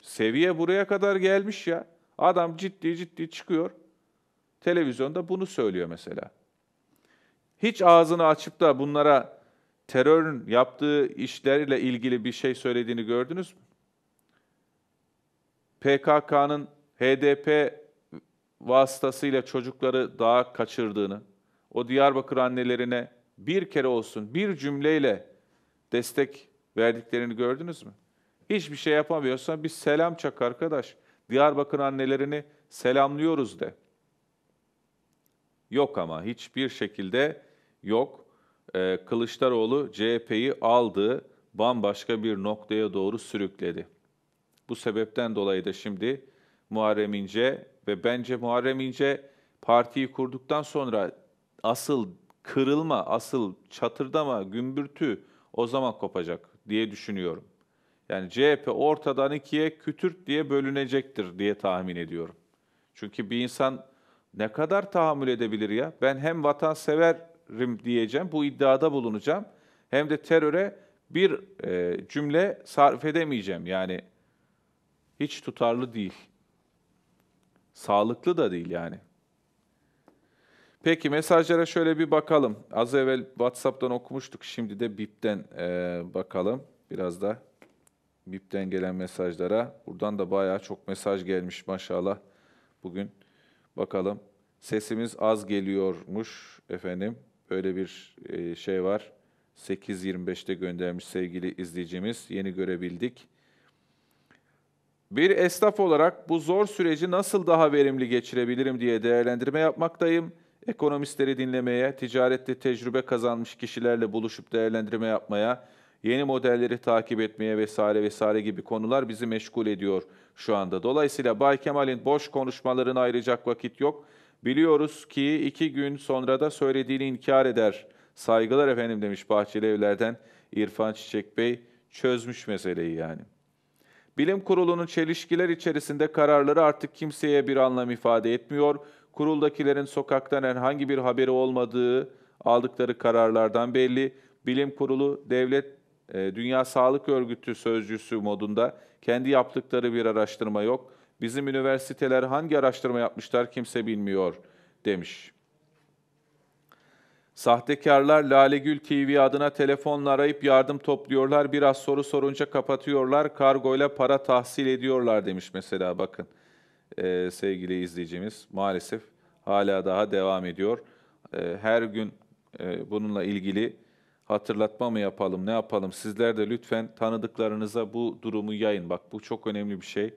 Seviye buraya kadar gelmiş ya. Adam ciddi ciddi çıkıyor. Televizyonda bunu söylüyor mesela. Hiç ağzını açıp da bunlara terörün yaptığı işlerle ilgili bir şey söylediğini gördünüz mü? PKK'nın HDP vasıtasıyla çocukları dağa kaçırdığını, o Diyarbakır annelerine bir kere olsun bir cümleyle destek verdiklerini gördünüz mü? Hiçbir şey yapamıyorsan bir selam çak arkadaş. Diyarbakır annelerini selamlıyoruz de. Yok ama hiçbir şekilde yok. Ee, Kılıçdaroğlu CHP'yi aldı, bambaşka bir noktaya doğru sürükledi. Bu sebepten dolayı da şimdi Muharrem İnce ve bence Muharrem İnce partiyi kurduktan sonra asıl kırılma, asıl çatırdama, gümbürtü o zaman kopacak diye düşünüyorum. Yani CHP ortadan ikiye kütürt diye bölünecektir diye tahmin ediyorum. Çünkü bir insan ne kadar tahammül edebilir ya? Ben hem vatansever terörim diyeceğim, bu iddiada bulunacağım. Hem de teröre bir e, cümle sarf edemeyeceğim. Yani hiç tutarlı değil. Sağlıklı da değil yani. Peki mesajlara şöyle bir bakalım. Az evvel WhatsApp'tan okumuştuk. Şimdi de BIP'ten e, bakalım. Biraz da BIP'ten gelen mesajlara. Buradan da bayağı çok mesaj gelmiş maşallah bugün. Bakalım. Sesimiz az geliyormuş efendim. Böyle bir e, şey var. 8.25'te göndermiş sevgili izleyicimiz. Yeni görebildik. Bir esnaf olarak bu zor süreci nasıl daha verimli geçirebilirim diye değerlendirme yapmaktayım. Ekonomistleri dinlemeye, ticarette tecrübe kazanmış kişilerle buluşup değerlendirme yapmaya, yeni modelleri takip etmeye vesaire vesaire gibi konular bizi meşgul ediyor şu anda. Dolayısıyla Bay Kemal'in boş konuşmalarını ayıracak vakit yok. Biliyoruz ki iki gün sonra da söylediğini inkar eder. Saygılar efendim demiş Bahçeli Evler'den İrfan Çiçek Bey. Çözmüş meseleyi yani. Bilim kurulunun çelişkiler içerisinde kararları artık kimseye bir anlam ifade etmiyor. Kuruldakilerin sokaktan herhangi bir haberi olmadığı aldıkları kararlardan belli. Bilim kurulu devlet e, Dünya Sağlık Örgütü sözcüsü modunda kendi yaptıkları bir araştırma yok. Bizim üniversiteler hangi araştırma yapmışlar kimse bilmiyor demiş. Sahtekarlar Lalegül TV adına telefonla arayıp yardım topluyorlar. Biraz soru sorunca kapatıyorlar. Kargoyla para tahsil ediyorlar demiş mesela bakın. Ee, sevgili izleyicimiz maalesef hala daha devam ediyor. Ee, her gün e, bununla ilgili hatırlatma mı yapalım, ne yapalım? Sizler de lütfen tanıdıklarınıza bu durumu yayın. Bak bu çok önemli bir şey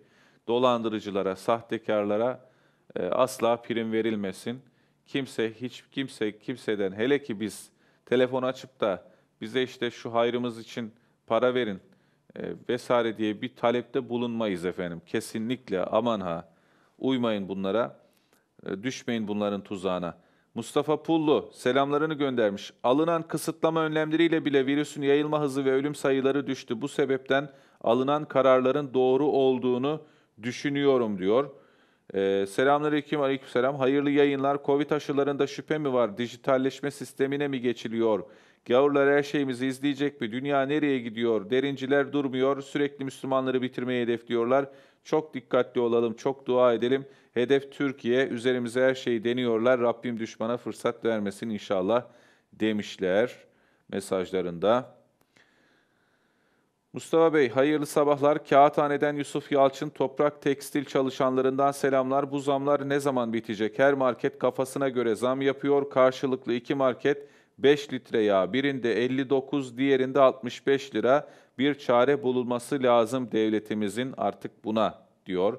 dolandırıcılara, sahtekarlara e, asla prim verilmesin. Kimse hiç kimse kimseden hele ki biz telefon açıp da bize işte şu hayrımız için para verin e, vesaire diye bir talepte bulunmayız efendim. Kesinlikle aman ha uymayın bunlara, e, düşmeyin bunların tuzağına. Mustafa Pullu selamlarını göndermiş. Alınan kısıtlama önlemleriyle bile virüsün yayılma hızı ve ölüm sayıları düştü. Bu sebepten alınan kararların doğru olduğunu düşünüyorum diyor. Ee, selamünaleyküm, aleykümselam. Hayırlı yayınlar. Covid aşılarında şüphe mi var? Dijitalleşme sistemine mi geçiliyor? Gavurlar her şeyimizi izleyecek mi? Dünya nereye gidiyor? Derinciler durmuyor. Sürekli Müslümanları bitirmeyi hedefliyorlar. Çok dikkatli olalım, çok dua edelim. Hedef Türkiye. Üzerimize her şeyi deniyorlar. Rabbim düşmana fırsat vermesin inşallah demişler mesajlarında. Mustafa Bey, hayırlı sabahlar. Kağıthane'den Yusuf Yalçın, toprak tekstil çalışanlarından selamlar. Bu zamlar ne zaman bitecek? Her market kafasına göre zam yapıyor. Karşılıklı iki market 5 litre yağ, birinde 59, diğerinde 65 lira. Bir çare bulunması lazım devletimizin artık buna diyor.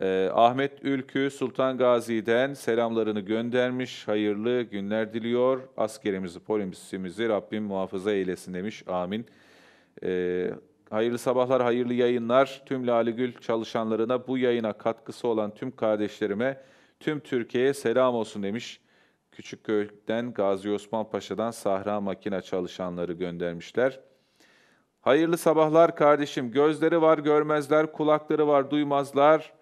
Ee, Ahmet Ülkü Sultan Gazi'den selamlarını göndermiş. Hayırlı günler diliyor. Askerimizi, polisimizi Rabbim muhafaza eylesin demiş. Amin. E, hayırlı sabahlar, hayırlı yayınlar tüm Laligül çalışanlarına, bu yayına katkısı olan tüm kardeşlerime, tüm Türkiye'ye selam olsun demiş. Küçükköy'den Gazi Osman Paşa'dan Sahra Makina çalışanları göndermişler. Hayırlı sabahlar kardeşim. Gözleri var görmezler, kulakları var duymazlar.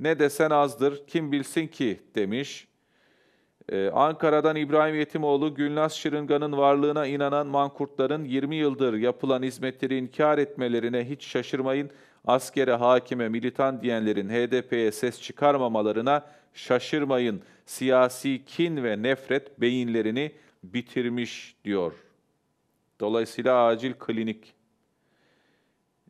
Ne desen azdır, kim bilsin ki demiş. Ee, Ankara'dan İbrahim Yetimoğlu, Gülnaz Şırınga'nın varlığına inanan mankurtların 20 yıldır yapılan hizmetleri inkar etmelerine hiç şaşırmayın. Askere, hakime, militan diyenlerin HDP'ye ses çıkarmamalarına şaşırmayın. Siyasi kin ve nefret beyinlerini bitirmiş diyor. Dolayısıyla acil klinik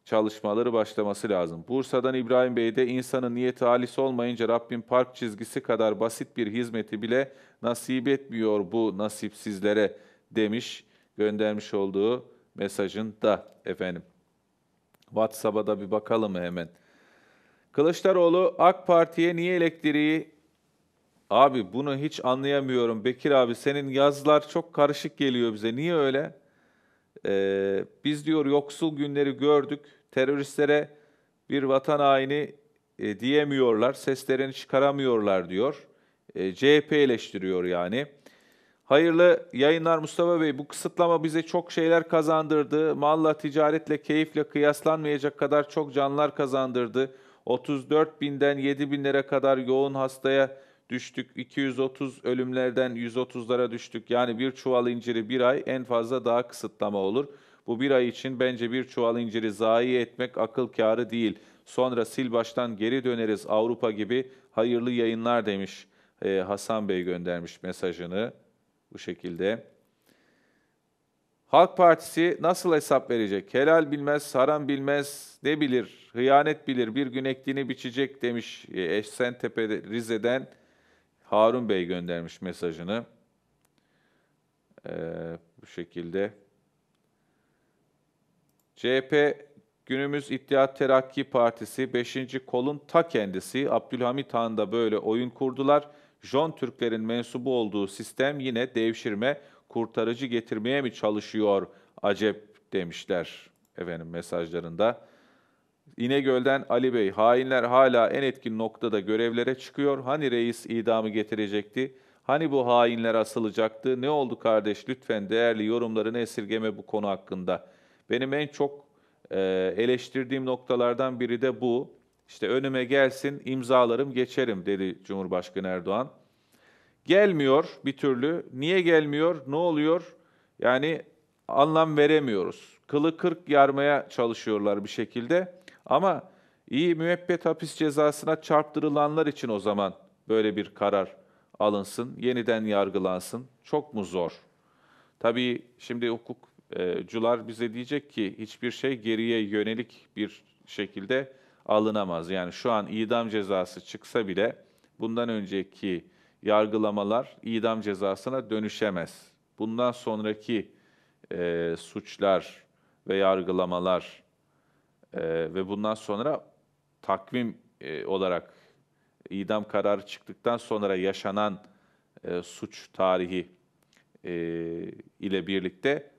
çalışmaları başlaması lazım. Bursa'dan İbrahim Bey de insanın niyeti halis olmayınca Rabbim park çizgisi kadar basit bir hizmeti bile nasip etmiyor bu nasipsizlere demiş göndermiş olduğu mesajın da efendim. WhatsApp'a da bir bakalım hemen. Kılıçdaroğlu AK Parti'ye niye elektriği Abi bunu hiç anlayamıyorum. Bekir abi senin yazlar çok karışık geliyor bize. Niye öyle? Ee, biz diyor yoksul günleri gördük, teröristlere bir vatan haini e, diyemiyorlar, seslerini çıkaramıyorlar diyor. E, CHP eleştiriyor yani. Hayırlı yayınlar Mustafa Bey. Bu kısıtlama bize çok şeyler kazandırdı. Malla, ticaretle, keyifle kıyaslanmayacak kadar çok canlar kazandırdı. 34 binden 7 binlere kadar yoğun hastaya düştük. 230 ölümlerden 130'lara düştük. Yani bir çuval inciri bir ay en fazla daha kısıtlama olur. Bu bir ay için bence bir çuval inciri zayi etmek akıl kârı değil. Sonra sil baştan geri döneriz Avrupa gibi hayırlı yayınlar demiş ee, Hasan Bey göndermiş mesajını bu şekilde. Halk Partisi nasıl hesap verecek? Helal bilmez, haram bilmez, ne bilir, hıyanet bilir, bir gün ektiğini biçecek demiş e, Eşsentepe Rize'den Harun Bey göndermiş mesajını. Ee, bu şekilde. CHP günümüz İttihat Terakki Partisi 5. kolun ta kendisi Abdülhamit Han'da böyle oyun kurdular. Jon Türklerin mensubu olduğu sistem yine devşirme, kurtarıcı getirmeye mi çalışıyor acep demişler efendim mesajlarında. İnegöl'den Ali Bey, hainler hala en etkin noktada görevlere çıkıyor. Hani reis idamı getirecekti? Hani bu hainler asılacaktı? Ne oldu kardeş? Lütfen değerli yorumlarını esirgeme bu konu hakkında. Benim en çok e, eleştirdiğim noktalardan biri de bu. İşte önüme gelsin, imzalarım, geçerim dedi Cumhurbaşkanı Erdoğan. Gelmiyor bir türlü. Niye gelmiyor? Ne oluyor? Yani anlam veremiyoruz. Kılı kırk yarmaya çalışıyorlar bir şekilde. Ama iyi müebbet hapis cezasına çarptırılanlar için o zaman böyle bir karar alınsın, yeniden yargılansın. Çok mu zor? Tabii şimdi hukukcular e, bize diyecek ki hiçbir şey geriye yönelik bir şekilde alınamaz. Yani şu an idam cezası çıksa bile bundan önceki yargılamalar idam cezasına dönüşemez. Bundan sonraki e, suçlar ve yargılamalar e, ve bundan sonra takvim e, olarak idam kararı çıktıktan sonra yaşanan e, suç tarihi e, ile birlikte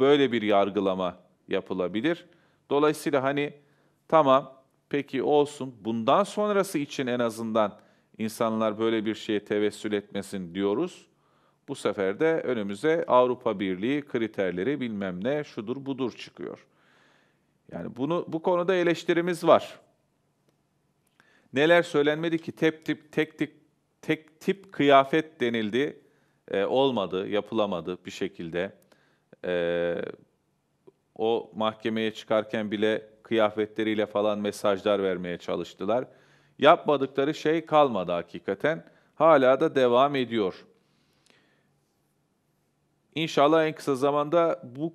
böyle bir yargılama yapılabilir. Dolayısıyla hani tamam peki olsun bundan sonrası için en azından insanlar böyle bir şeye tevessül etmesin diyoruz. Bu sefer de önümüze Avrupa Birliği kriterleri bilmem ne şudur budur çıkıyor. Yani bunu bu konuda eleştirimiz var. Neler söylenmedi ki? Tep tip, tek tip, tek tip kıyafet denildi. E, olmadı, yapılamadı bir şekilde. E, o mahkemeye çıkarken bile kıyafetleriyle falan mesajlar vermeye çalıştılar. Yapmadıkları şey kalmadı hakikaten. Hala da devam ediyor. İnşallah en kısa zamanda bu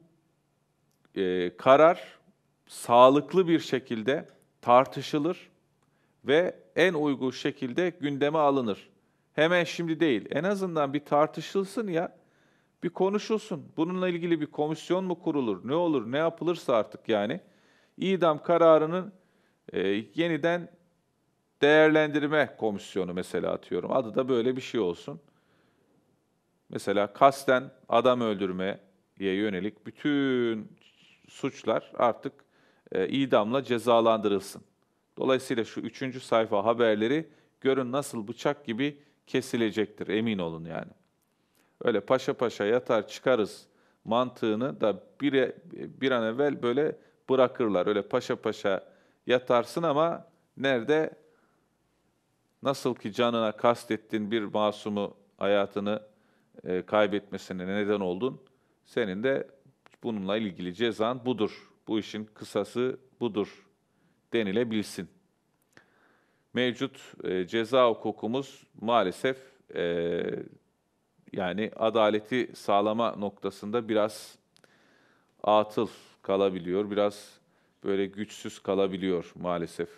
e, karar sağlıklı bir şekilde tartışılır ve en uygun şekilde gündeme alınır. Hemen şimdi değil. En azından bir tartışılsın ya. Bir konuşulsun. Bununla ilgili bir komisyon mu kurulur? Ne olur? Ne yapılırsa artık yani. İdam kararının e, yeniden değerlendirme komisyonu mesela atıyorum. Adı da böyle bir şey olsun. Mesela kasten adam öldürmeye yönelik bütün suçlar artık e, idamla cezalandırılsın. Dolayısıyla şu üçüncü sayfa haberleri görün nasıl bıçak gibi kesilecektir emin olun yani. Öyle paşa paşa yatar çıkarız mantığını da bir, bir an evvel böyle bırakırlar. Öyle paşa paşa yatarsın ama nerede nasıl ki canına kastettin bir masumu hayatını e, kaybetmesine neden oldun, senin de bununla ilgili cezan budur bu işin kısası budur denilebilsin. Mevcut e, ceza hukukumuz maalesef e, yani adaleti sağlama noktasında biraz atıl kalabiliyor, biraz böyle güçsüz kalabiliyor maalesef.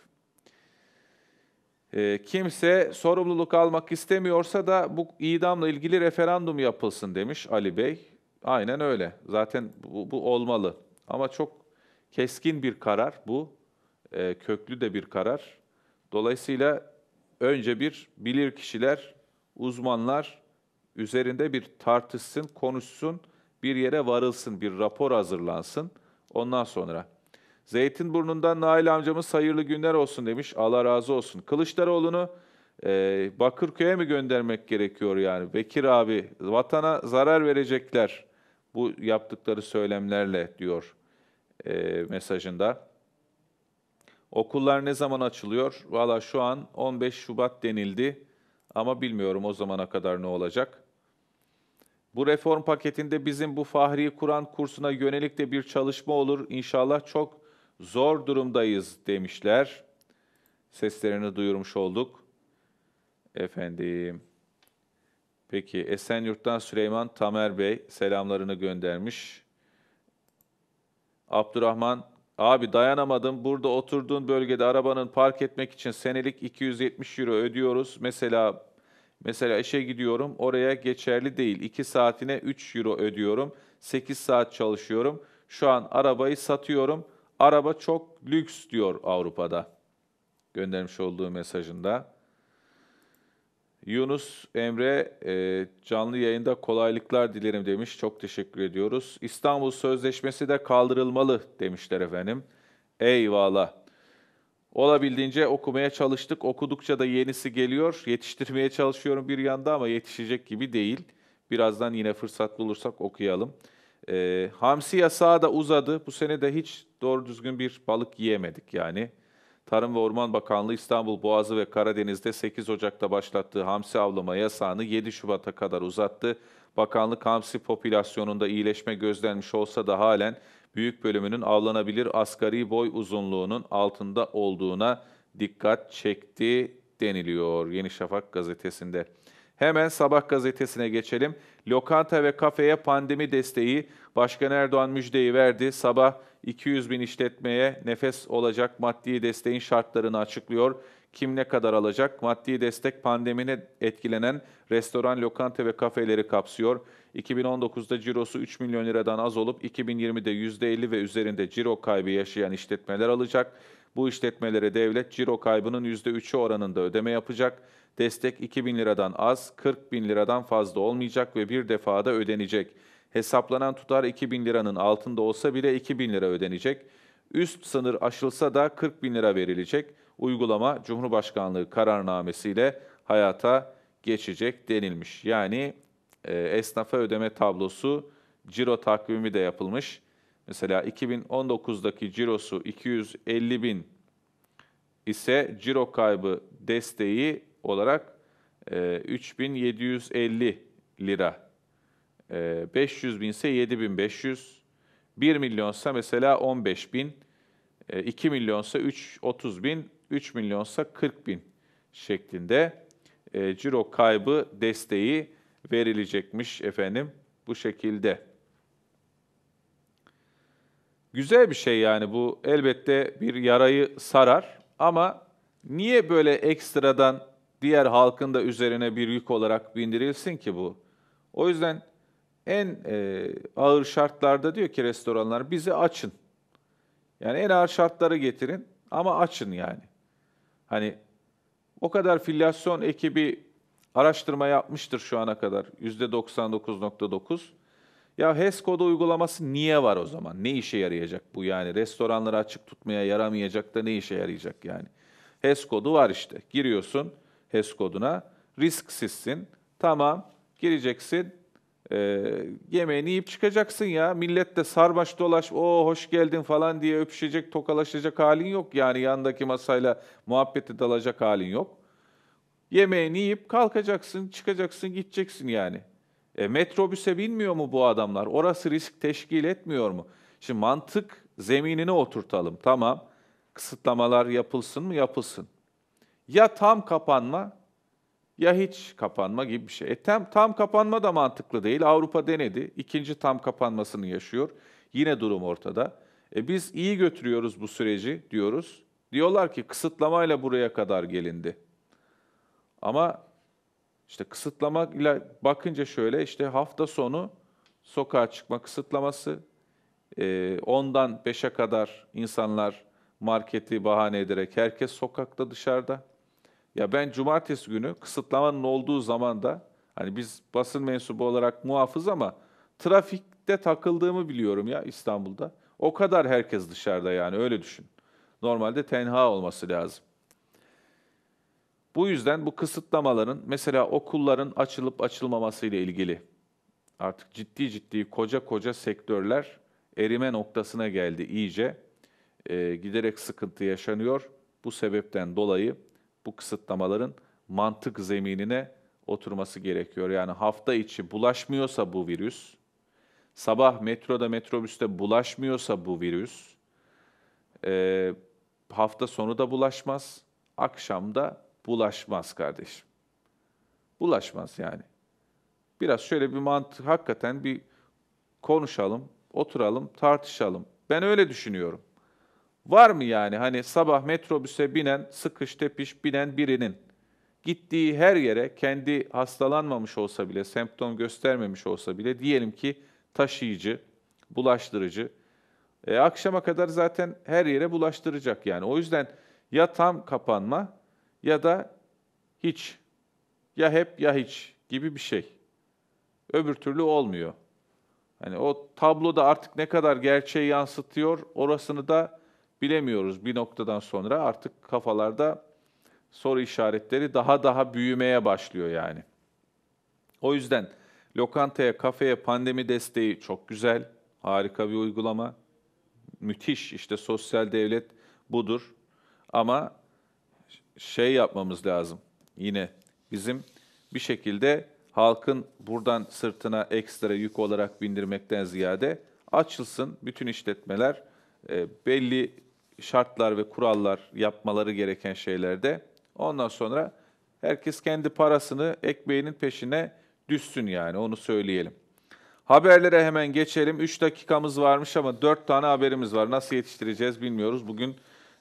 E, kimse sorumluluk almak istemiyorsa da bu idamla ilgili referandum yapılsın demiş Ali Bey. Aynen öyle. Zaten bu, bu olmalı. Ama çok Keskin bir karar bu, e, köklü de bir karar. Dolayısıyla önce bir bilir kişiler, uzmanlar üzerinde bir tartışsın, konuşsun, bir yere varılsın, bir rapor hazırlansın. Ondan sonra Zeytinburnu'ndan Nail amcamız hayırlı günler olsun demiş. Allah razı olsun. Kılıçdaroğlu'nu e, Bakırköy'e mi göndermek gerekiyor yani? Bekir abi vatana zarar verecekler bu yaptıkları söylemlerle diyor e, mesajında. Okullar ne zaman açılıyor? Valla şu an 15 Şubat denildi ama bilmiyorum o zamana kadar ne olacak. Bu reform paketinde bizim bu Fahri Kur'an kursuna yönelik de bir çalışma olur. İnşallah çok zor durumdayız demişler. Seslerini duyurmuş olduk. Efendim. Peki Esenyurt'tan Süleyman Tamer Bey selamlarını göndermiş. Abdurrahman abi dayanamadım burada oturduğun bölgede arabanın park etmek için senelik 270 euro ödüyoruz. Mesela mesela işe gidiyorum oraya geçerli değil 2 saatine 3 euro ödüyorum 8 saat çalışıyorum. Şu an arabayı satıyorum. Araba çok lüks diyor Avrupa'da. Göndermiş olduğu mesajında. Yunus Emre e, canlı yayında kolaylıklar dilerim demiş. Çok teşekkür ediyoruz. İstanbul Sözleşmesi de kaldırılmalı demişler efendim. Eyvallah. Olabildiğince okumaya çalıştık. Okudukça da yenisi geliyor. Yetiştirmeye çalışıyorum bir yanda ama yetişecek gibi değil. Birazdan yine fırsat bulursak okuyalım. E, hamsi yasağı da uzadı. Bu sene de hiç doğru düzgün bir balık yiyemedik yani. Tarım ve Orman Bakanlığı İstanbul Boğazı ve Karadeniz'de 8 Ocak'ta başlattığı hamsi avlama yasağını 7 Şubat'a kadar uzattı. Bakanlık hamsi popülasyonunda iyileşme gözlenmiş olsa da halen büyük bölümünün avlanabilir asgari boy uzunluğunun altında olduğuna dikkat çekti deniliyor Yeni Şafak gazetesinde. Hemen Sabah gazetesine geçelim. Lokanta ve kafeye pandemi desteği Başkan Erdoğan müjdeyi verdi. Sabah 200 bin işletmeye nefes olacak maddi desteğin şartlarını açıklıyor. Kim ne kadar alacak? Maddi destek pandemine etkilenen restoran, lokanta ve kafeleri kapsıyor. 2019'da cirosu 3 milyon liradan az olup 2020'de %50 ve üzerinde ciro kaybı yaşayan işletmeler alacak. Bu işletmelere devlet ciro kaybının %3'ü oranında ödeme yapacak. Destek 2 bin liradan az, 40 bin liradan fazla olmayacak ve bir defada ödenecek.'' Hesaplanan tutar 2 bin liranın altında olsa bile 2 bin lira ödenecek. Üst sınır aşılsa da 40 bin lira verilecek. Uygulama Cumhurbaşkanlığı kararnamesiyle hayata geçecek denilmiş. Yani e, esnafa ödeme tablosu ciro takvimi de yapılmış. Mesela 2019'daki cirosu 250 bin ise ciro kaybı desteği olarak e, 3750 lira 500 ee, bin ise 7500, 1 milyonsa mesela 15 bin, 2 ee, milyonsa 3, 30 bin, 3 milyonsa 40 bin şeklinde e, ciro kaybı desteği verilecekmiş efendim bu şekilde. Güzel bir şey yani bu elbette bir yarayı sarar ama niye böyle ekstradan diğer halkın da üzerine bir yük olarak bindirilsin ki bu? O yüzden en e, ağır şartlarda diyor ki restoranlar bizi açın. Yani en ağır şartları getirin ama açın yani. Hani o kadar filyasyon ekibi araştırma yapmıştır şu ana kadar %99.9. Ya HES kodu uygulaması niye var o zaman? Ne işe yarayacak bu yani? Restoranları açık tutmaya yaramayacak da ne işe yarayacak yani? HES kodu var işte. Giriyorsun HES koduna, risksizsin. Tamam, gireceksin, ee, yemeğini yiyip çıkacaksın ya. Millet de sarbaş dolaş, o hoş geldin falan diye öpüşecek, tokalaşacak halin yok. Yani yandaki masayla muhabbeti dalacak halin yok. Yemeğini yiyip kalkacaksın, çıkacaksın, gideceksin yani. E, metrobüse binmiyor mu bu adamlar? Orası risk teşkil etmiyor mu? Şimdi mantık zeminine oturtalım. Tamam. Kısıtlamalar yapılsın mı? Yapılsın. Ya tam kapanma ya hiç kapanma gibi bir şey. E, tam, tam kapanma da mantıklı değil. Avrupa denedi. ikinci tam kapanmasını yaşıyor. Yine durum ortada. E, biz iyi götürüyoruz bu süreci diyoruz. Diyorlar ki kısıtlamayla buraya kadar gelindi. Ama işte kısıtlamayla bakınca şöyle işte hafta sonu sokağa çıkma kısıtlaması. E, ondan beşe kadar insanlar marketi bahane ederek herkes sokakta dışarıda. Ya ben cumartesi günü kısıtlamanın olduğu zaman da hani biz basın mensubu olarak muhafız ama trafikte takıldığımı biliyorum ya İstanbul'da. O kadar herkes dışarıda yani öyle düşün. Normalde tenha olması lazım. Bu yüzden bu kısıtlamaların mesela okulların açılıp açılmaması ile ilgili artık ciddi ciddi koca koca sektörler erime noktasına geldi iyice. E, giderek sıkıntı yaşanıyor. Bu sebepten dolayı bu kısıtlamaların mantık zeminine oturması gerekiyor. Yani hafta içi bulaşmıyorsa bu virüs, sabah metroda metrobüste bulaşmıyorsa bu virüs, e, hafta sonu da bulaşmaz, akşam da bulaşmaz kardeşim. Bulaşmaz yani. Biraz şöyle bir mantık, hakikaten bir konuşalım, oturalım, tartışalım. Ben öyle düşünüyorum. Var mı yani hani sabah metrobüse binen, sıkış tepiş binen birinin gittiği her yere kendi hastalanmamış olsa bile, semptom göstermemiş olsa bile diyelim ki taşıyıcı, bulaştırıcı. E, akşama kadar zaten her yere bulaştıracak yani. O yüzden ya tam kapanma ya da hiç. Ya hep ya hiç gibi bir şey. Öbür türlü olmuyor. Hani o tabloda artık ne kadar gerçeği yansıtıyor orasını da bilemiyoruz. Bir noktadan sonra artık kafalarda soru işaretleri daha daha büyümeye başlıyor yani. O yüzden lokantaya, kafeye pandemi desteği çok güzel, harika bir uygulama. Müthiş işte sosyal devlet budur. Ama şey yapmamız lazım. Yine bizim bir şekilde halkın buradan sırtına ekstra yük olarak bindirmekten ziyade açılsın bütün işletmeler e, belli şartlar ve kurallar yapmaları gereken şeylerde. Ondan sonra herkes kendi parasını ekmeğinin peşine düşsün yani onu söyleyelim. Haberlere hemen geçelim. 3 dakikamız varmış ama 4 tane haberimiz var. Nasıl yetiştireceğiz bilmiyoruz. Bugün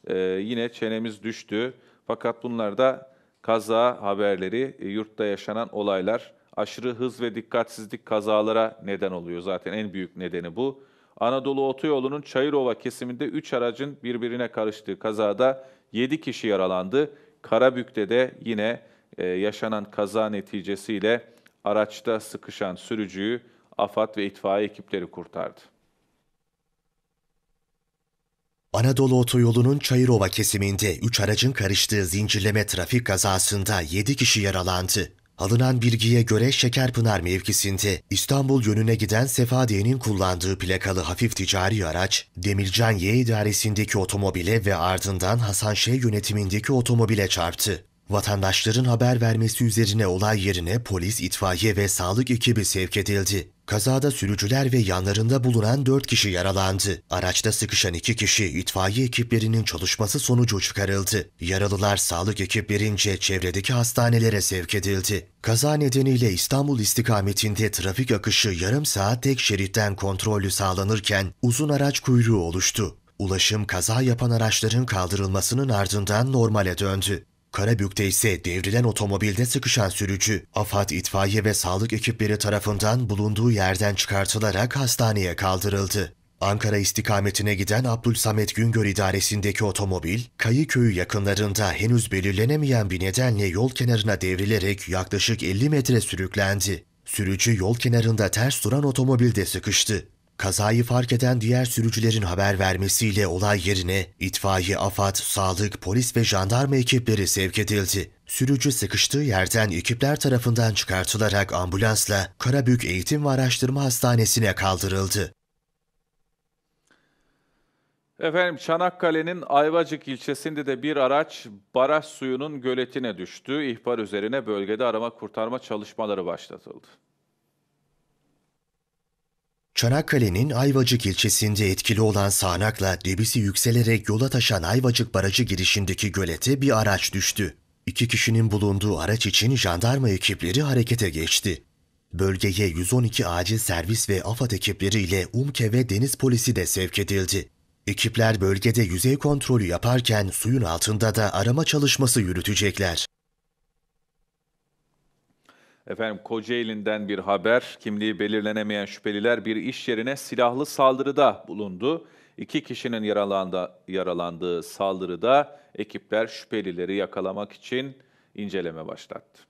e, yine çenemiz düştü. Fakat bunlar da kaza haberleri, e, yurtta yaşanan olaylar, aşırı hız ve dikkatsizlik kazalara neden oluyor. Zaten en büyük nedeni bu. Anadolu Otoyolu'nun Çayırova kesiminde 3 aracın birbirine karıştığı kazada 7 kişi yaralandı. Karabük'te de yine e, yaşanan kaza neticesiyle araçta sıkışan sürücüyü AFAD ve itfaiye ekipleri kurtardı. Anadolu Otoyolu'nun Çayırova kesiminde 3 aracın karıştığı zincirleme trafik kazasında 7 kişi yaralandı. Alınan bilgiye göre Şekerpınar mevkisinde İstanbul yönüne giden Sefadiye'nin kullandığı plakalı hafif ticari araç, Demircan Y idaresindeki otomobile ve ardından Hasan Şey yönetimindeki otomobile çarptı. Vatandaşların haber vermesi üzerine olay yerine polis, itfaiye ve sağlık ekibi sevk edildi. Kazada sürücüler ve yanlarında bulunan 4 kişi yaralandı. Araçta sıkışan 2 kişi itfaiye ekiplerinin çalışması sonucu çıkarıldı. Yaralılar sağlık ekiplerince çevredeki hastanelere sevk edildi. Kaza nedeniyle İstanbul istikametinde trafik akışı yarım saat tek şeritten kontrolü sağlanırken uzun araç kuyruğu oluştu. Ulaşım kaza yapan araçların kaldırılmasının ardından normale döndü. Karabük'te ise devrilen otomobilde sıkışan sürücü, AFAD itfaiye ve sağlık ekipleri tarafından bulunduğu yerden çıkartılarak hastaneye kaldırıldı. Ankara istikametine giden Abdülsamet Güngör idaresindeki otomobil, Kayıköy'ü yakınlarında henüz belirlenemeyen bir nedenle yol kenarına devrilerek yaklaşık 50 metre sürüklendi. Sürücü yol kenarında ters duran otomobilde sıkıştı. Kazayı fark eden diğer sürücülerin haber vermesiyle olay yerine itfaiye, AFAD, sağlık, polis ve jandarma ekipleri sevk edildi. Sürücü sıkıştığı yerden ekipler tarafından çıkartılarak ambulansla Karabük Eğitim ve Araştırma Hastanesi'ne kaldırıldı. Efendim Çanakkale'nin Ayvacık ilçesinde de bir araç baraj suyunun göletine düştü. İhbar üzerine bölgede arama kurtarma çalışmaları başlatıldı. Çanakkale'nin Ayvacık ilçesinde etkili olan sağanakla debisi yükselerek yola taşan Ayvacık Barajı girişindeki gölete bir araç düştü. İki kişinin bulunduğu araç için jandarma ekipleri harekete geçti. Bölgeye 112 acil servis ve AFAD ekipleriyle UMKE ve deniz polisi de sevk edildi. Ekipler bölgede yüzey kontrolü yaparken suyun altında da arama çalışması yürütecekler. Efendim Kocaeli'nden bir haber. Kimliği belirlenemeyen şüpheliler bir iş yerine silahlı saldırıda bulundu. İki kişinin yaralandı, yaralandığı saldırıda ekipler şüphelileri yakalamak için inceleme başlattı.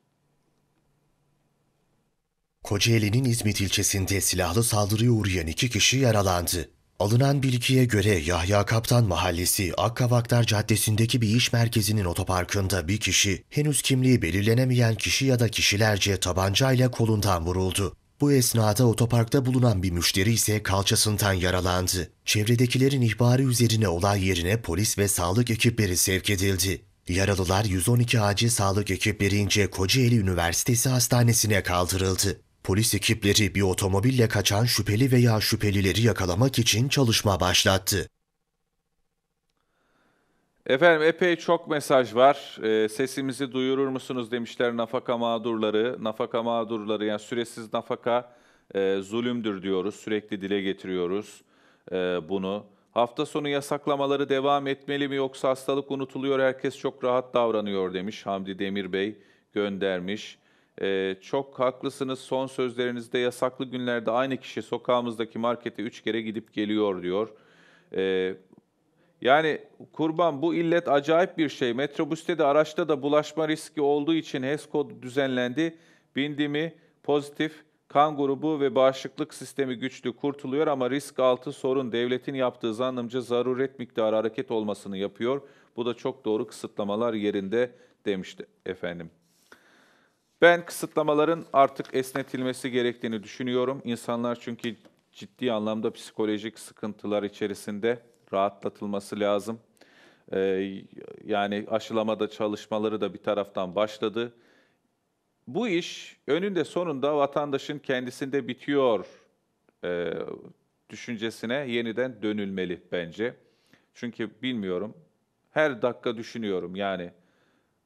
Kocaeli'nin İzmit ilçesinde silahlı saldırıya uğrayan iki kişi yaralandı. Alınan bilgiye göre Yahya Kaptan Mahallesi Akkavaklar Caddesi'ndeki bir iş merkezinin otoparkında bir kişi, henüz kimliği belirlenemeyen kişi ya da kişilerce tabancayla kolundan vuruldu. Bu esnada otoparkta bulunan bir müşteri ise kalçasından yaralandı. Çevredekilerin ihbarı üzerine olay yerine polis ve sağlık ekipleri sevk edildi. Yaralılar 112 acil sağlık ekiplerince Kocaeli Üniversitesi Hastanesi'ne kaldırıldı. Polis ekipleri bir otomobille kaçan şüpheli veya şüphelileri yakalamak için çalışma başlattı. Efendim epey çok mesaj var. E, sesimizi duyurur musunuz demişler nafaka mağdurları. Nafaka mağdurları yani süresiz nafaka e, zulümdür diyoruz. Sürekli dile getiriyoruz e, bunu. Hafta sonu yasaklamaları devam etmeli mi yoksa hastalık unutuluyor herkes çok rahat davranıyor demiş Hamdi Demir Bey göndermiş. Ee, çok haklısınız son sözlerinizde yasaklı günlerde aynı kişi sokağımızdaki markete üç kere gidip geliyor diyor. Ee, yani kurban bu illet acayip bir şey. Metrobüste de araçta da bulaşma riski olduğu için HES kodu düzenlendi. Bindimi pozitif, kan grubu ve bağışıklık sistemi güçlü kurtuluyor ama risk altı sorun devletin yaptığı zannımca zaruret miktarı hareket olmasını yapıyor. Bu da çok doğru kısıtlamalar yerinde demişti efendim. Ben kısıtlamaların artık esnetilmesi gerektiğini düşünüyorum. İnsanlar çünkü ciddi anlamda psikolojik sıkıntılar içerisinde rahatlatılması lazım. Ee, yani aşılamada çalışmaları da bir taraftan başladı. Bu iş önünde sonunda vatandaşın kendisinde bitiyor e, düşüncesine yeniden dönülmeli bence. Çünkü bilmiyorum, her dakika düşünüyorum yani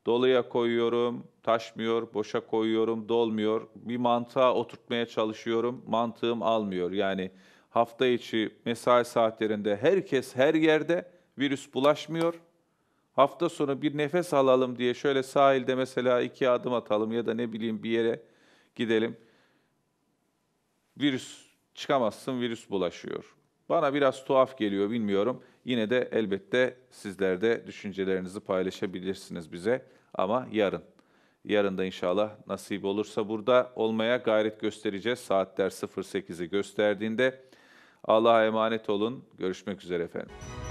Doluya koyuyorum, taşmıyor, boşa koyuyorum, dolmuyor. Bir mantığa oturtmaya çalışıyorum, mantığım almıyor. Yani hafta içi mesai saatlerinde herkes her yerde, virüs bulaşmıyor. Hafta sonu bir nefes alalım diye şöyle sahilde mesela iki adım atalım ya da ne bileyim bir yere gidelim. Virüs çıkamazsın, virüs bulaşıyor. Bana biraz tuhaf geliyor bilmiyorum. Yine de elbette sizler de düşüncelerinizi paylaşabilirsiniz bize ama yarın. Yarın da inşallah nasip olursa burada olmaya gayret göstereceğiz. Saatler 08'i gösterdiğinde Allah'a emanet olun. Görüşmek üzere efendim.